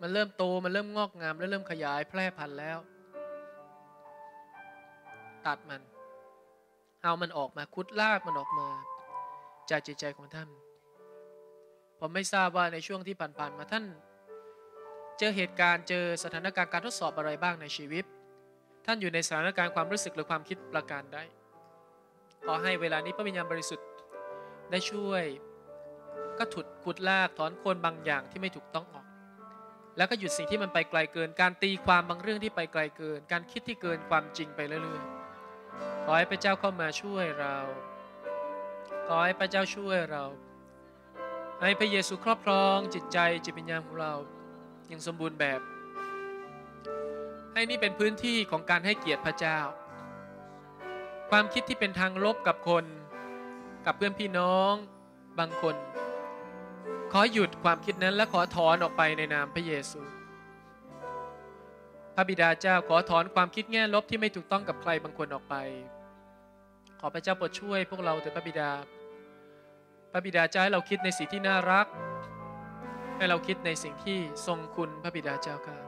มันเริ่มโต มันเริ่มงอกงาม และเริ่มขยายแพร่พันธุ์แล้ว ตัดมัน เอามันออกมาคุดลากมันออกมาจากจิตใจของท่าน ผมไม่ทราบว่าในช่วงที่ผ่านๆมาท่าน เจอเหตุการณ์ เจอสถานการณ์การทดสอบอะไรบ้างในชีวิต ท่านอยู่ในสถานการณ์ความรู้สึกหรือความคิดประการใด ขอให้เวลานี้พระวิญญาณบริสุทธิ์ได้ช่วย ก็ถุด ขุดลาก ถอนคนบางอย่างที่ไม่ถูกต้องออกแล้วก็หยุดสิ่งที่มันไปไกลเกิน การตีความบางเรื่องที่ไปไกลเกิน การคิดที่เกินความจริงไปเรื่อยๆขอให้พระเจ้าเข้ามาช่วยเรา ขอให้พระเจ้าช่วยเรา ให้พระเยซูครอบครองจิตใจจิตวิญญาณของเราอย่างสมบูรณ์แบบ ให้นี่เป็นพื้นที่ของการให้เกียรติพระเจ้า ความคิดที่เป็นทางลบกับคนกับเพื่อนพี่น้องบางคนขอหยุดความคิดนั้นและขอถอนออกไปในนามพระเยซู พระบิดาเจ้าขอถอนความคิดแง่ลบที่ไม่ถูกต้องกับใครบางคนออกไป ขอพระเจ้าโปรดช่วยพวกเราเถิดพระบิดา พระบิดาเจ้าให้เราคิดในสิ่งที่น่ารัก ให้เราคิดในสิ่งที่ทรงคุณพระบิดาเจ้าค่ะ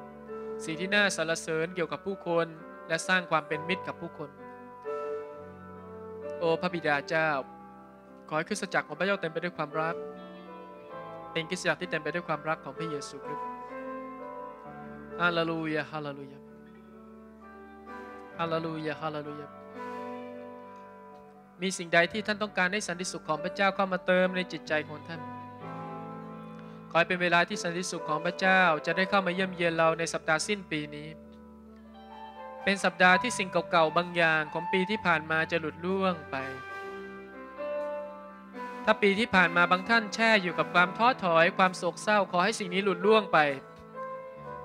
สิ่งที่น่าสรรเสริญเกี่ยวกับผู้คนและสร้างความเป็นมิตรกับผู้คน โอ้พระบิดาเจ้า ขอให้คริสตจักรของพระเจ้าเต็มไปด้วยความรักเป็นกิจจักรที่เต็มไปด้วยความรักของพระเยซูคริสต์ฮาเลลูยาฮาเลลูยาฮาเลลูยาฮาเลลูยา มีสิ่งใดที่ท่านต้องการให้สันติสุขของพระเจ้าเข้ามาเติมในจิตใจของท่านขอให้เป็นเวลาที่สันติสุขของพระเจ้าจะได้เข้ามาเยี่ยมเยียนเราในสัปดาห์สิ้นปีนี้ เป็นสัปดาห์ที่สิ่งเก่าๆบางอย่างของปีที่ผ่านมาจะหลุดล่วงไปถ้าปีที่ผ่านมาบางท่านแช่อยู่กับความท้อถอยความโศกเศร้าขอให้สิ่งนี้หลุดล่วงไป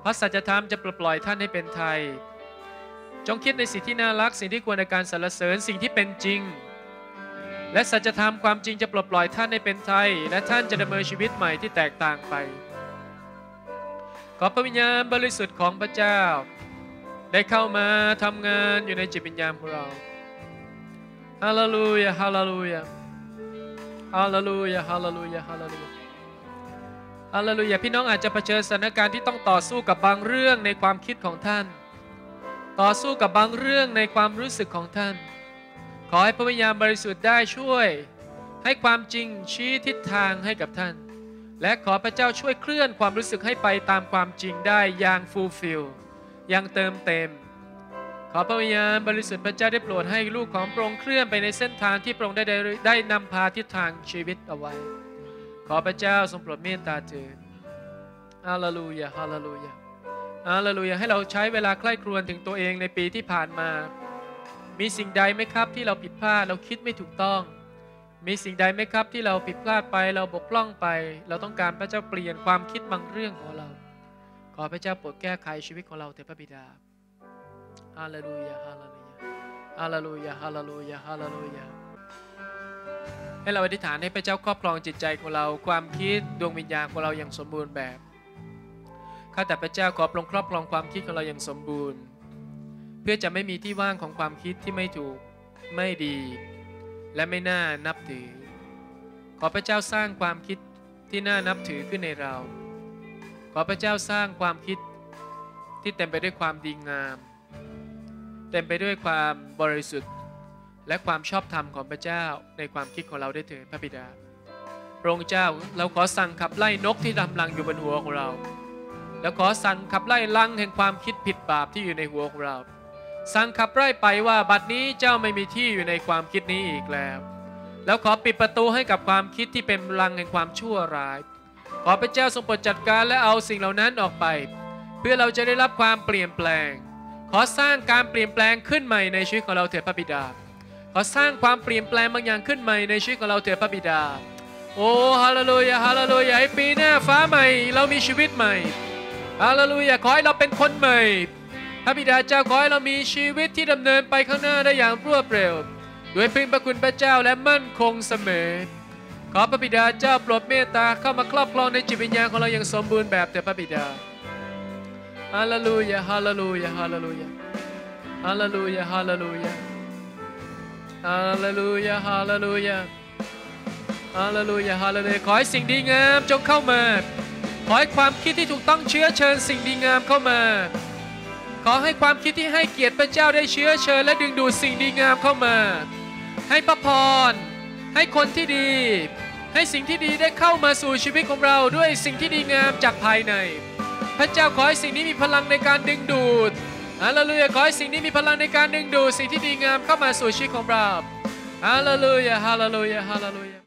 พระสัจธรรมจะปลดปล่อยท่านให้เป็นไทยจงคิดในสิ่งที่น่ารักสิ่งที่ควรในการสรรเสริญสิ่งที่เป็นจริง และสัจธรรมความจริงจะปลดปล่อยท่านให้เป็นไทยและท่านจะดำเนินชีวิตใหม่ที่แตกต่างไป ขอพระวิญญาณบริสุทธิ์ของพระเจ้า ได้เข้ามาทำงานอยู่ในจิตวิญญาณของเราฮาเลลูยาฮาเลลูยาฮาเลลูยาฮาเลลูยาฮาเลลูยาฮาเลลูยาพี่น้องอาจจะเผชิญสถานการณ์ที่ต้องต่อสู้กับบางเรื่องในความคิดของท่าน ต่อสู้กับบางเรื่องในความรู้สึกของท่าน ขอให้พระวิญญาณบริสุทธิ์ได้ช่วย ให้ความจริงชี้ทิศทางให้กับท่าน และขอพระเจ้าช่วยเคลื่อนความรู้สึกให้ไปตามความจริงได้อย่างฟูลฟิลอย่างเติมเต็มขอพระวิญญาณบริสุทธิ์พระเจ้า ได้โปรดให้ลูกของพระองค์เคลื่อนไปในเส้นทางที่พระองค์ได้ได้นำพาทิศทางชีวิตเอาไว้ ขอพระเจ้าทรงโปรดเมตตาเถิดฮาเลลูยาฮาเลลูยาฮาเลลูยาให้เราใช้เวลาใคร่ครวญถึงตัวเองในปีที่ผ่านมา มีสิ่งใดไหมครับที่เราผิดพลาดเราคิดไม่ถูกต้อง มีสิ่งใดไหมครับที่เราผิดพลาดไป เราบกพร่องไป เราต้องการพระเจ้าเปลี่ยนความคิดบางเรื่องของเรา ขอพระเจ้าโปรดแก้ไขชีวิตของเราเถิดพระบิดาฮาเลลูยาฮาเลลูยาฮาเลลูยาฮาเลลูยาฮาเลลูยาให้เราอธิษฐานให้พระเจ้าครอบครองจิตใจของเรา ความคิดดวงวิญญาณของเราอย่างสมบูรณ์แบบข้าแต่พระเจ้าขอปรงครอบครองความคิดของเราอย่างสมบูรณ์ เพื่อจะไม่มีที่ว่างของความคิดที่ไม่ถูก ไม่ดี และไม่น่านับถือ ขอพระเจ้าสร้างความคิดที่น่านับถือขึ้นในเรา ขอพระเจ้าสร้างความคิดที่เต็มไปด้วยความดีงาม เต็มไปด้วยความบริสุทธิ์ และความชอบธรรมของพระเจ้าในความคิดของเราได้เถิดพระบิดา พระองค์เจ้า เราขอสั่งขับไล่นกที่ดำรังอยู่บนหัวของเรา แล้วขอสั่งขับไล่ลังแห่งความคิดผิดบาปที่อยู่ในหัวของเรา สั่งขับไล่ไปว่าบัดนี้เจ้าไม่มีที่อยู่ในความคิดนี้อีกแล้ว แล้วขอปิดประตูให้กับความคิดที่เป็นลังแห่งความชั่วร้าย ขอพระเจ้าทรงโปรดจัดการและเอาสิ่งเหล่านั้นออกไปเพื่อเราจะได้รับความเปลี่ยนแปลง ขอสร้างการเปลี่ยนแปลงขึ้นใหม่ในชีวิตของเราเถิดพระบิดา ขอสร้างความเปลี่ยนแปลงบางอย่างขึ้นใหม่ในชีวิตของเราเถิดพระบิดา โอ้ฮาเลลูยาฮาเลลูยาให้ปีหน้าฟ้าใหม่เรามีชีวิตใหม่ฮาเลลูยาขอให้เราเป็นคนใหม่ พระบิดาเจ้าขอให้เรามีชีวิตที่ดำเนินไปข้างหน้าได้อย่างรวดเร็วด้วยพึ่พระคุณพระเจ้าและมั่นคงเสมอ ขอพระบิดาเจ้าโปรดเมตตาเข้ามาครอบครองในจิตวิญญาณของเราอย่างสมบูรณ์แบบเถิดพระบิดาฮาเลลูยาฮาเลลูยาฮาเลลูยาฮาเลลูยาฮาเลลูยาฮาเลลูยาฮาเลลูยาฮาเลลูยาฮาเลลูยาขอให้สิ่งดีงามจงเข้ามา ขอให้ความคิดที่ถูกต้องเชื้อเชิญ สิ่งดีงามเข้ามา ขอให้ความคิดที่ให้เกียรติพระเจ้าได้เชื้อเชิญและดึงดูดสิ่งดีงามเข้ามา ให้พระพรให้คนที่ดี ให้สิ่งที่ดีได้เข้ามาสู่ชีวิตของเราด้วยสิ่งที่ดีงามจากภายในพระเจ้าขอให้สิ่งนี้มีพลังในการดึงดูดฮาเลลูยาขอให้สิ่งนี้มีพลังในการดึงดูด สิ่งที่ดีงามเข้ามาสู่ชีวิตของเราฮาเลลูยาฮาเลลูยาฮาเลลูยา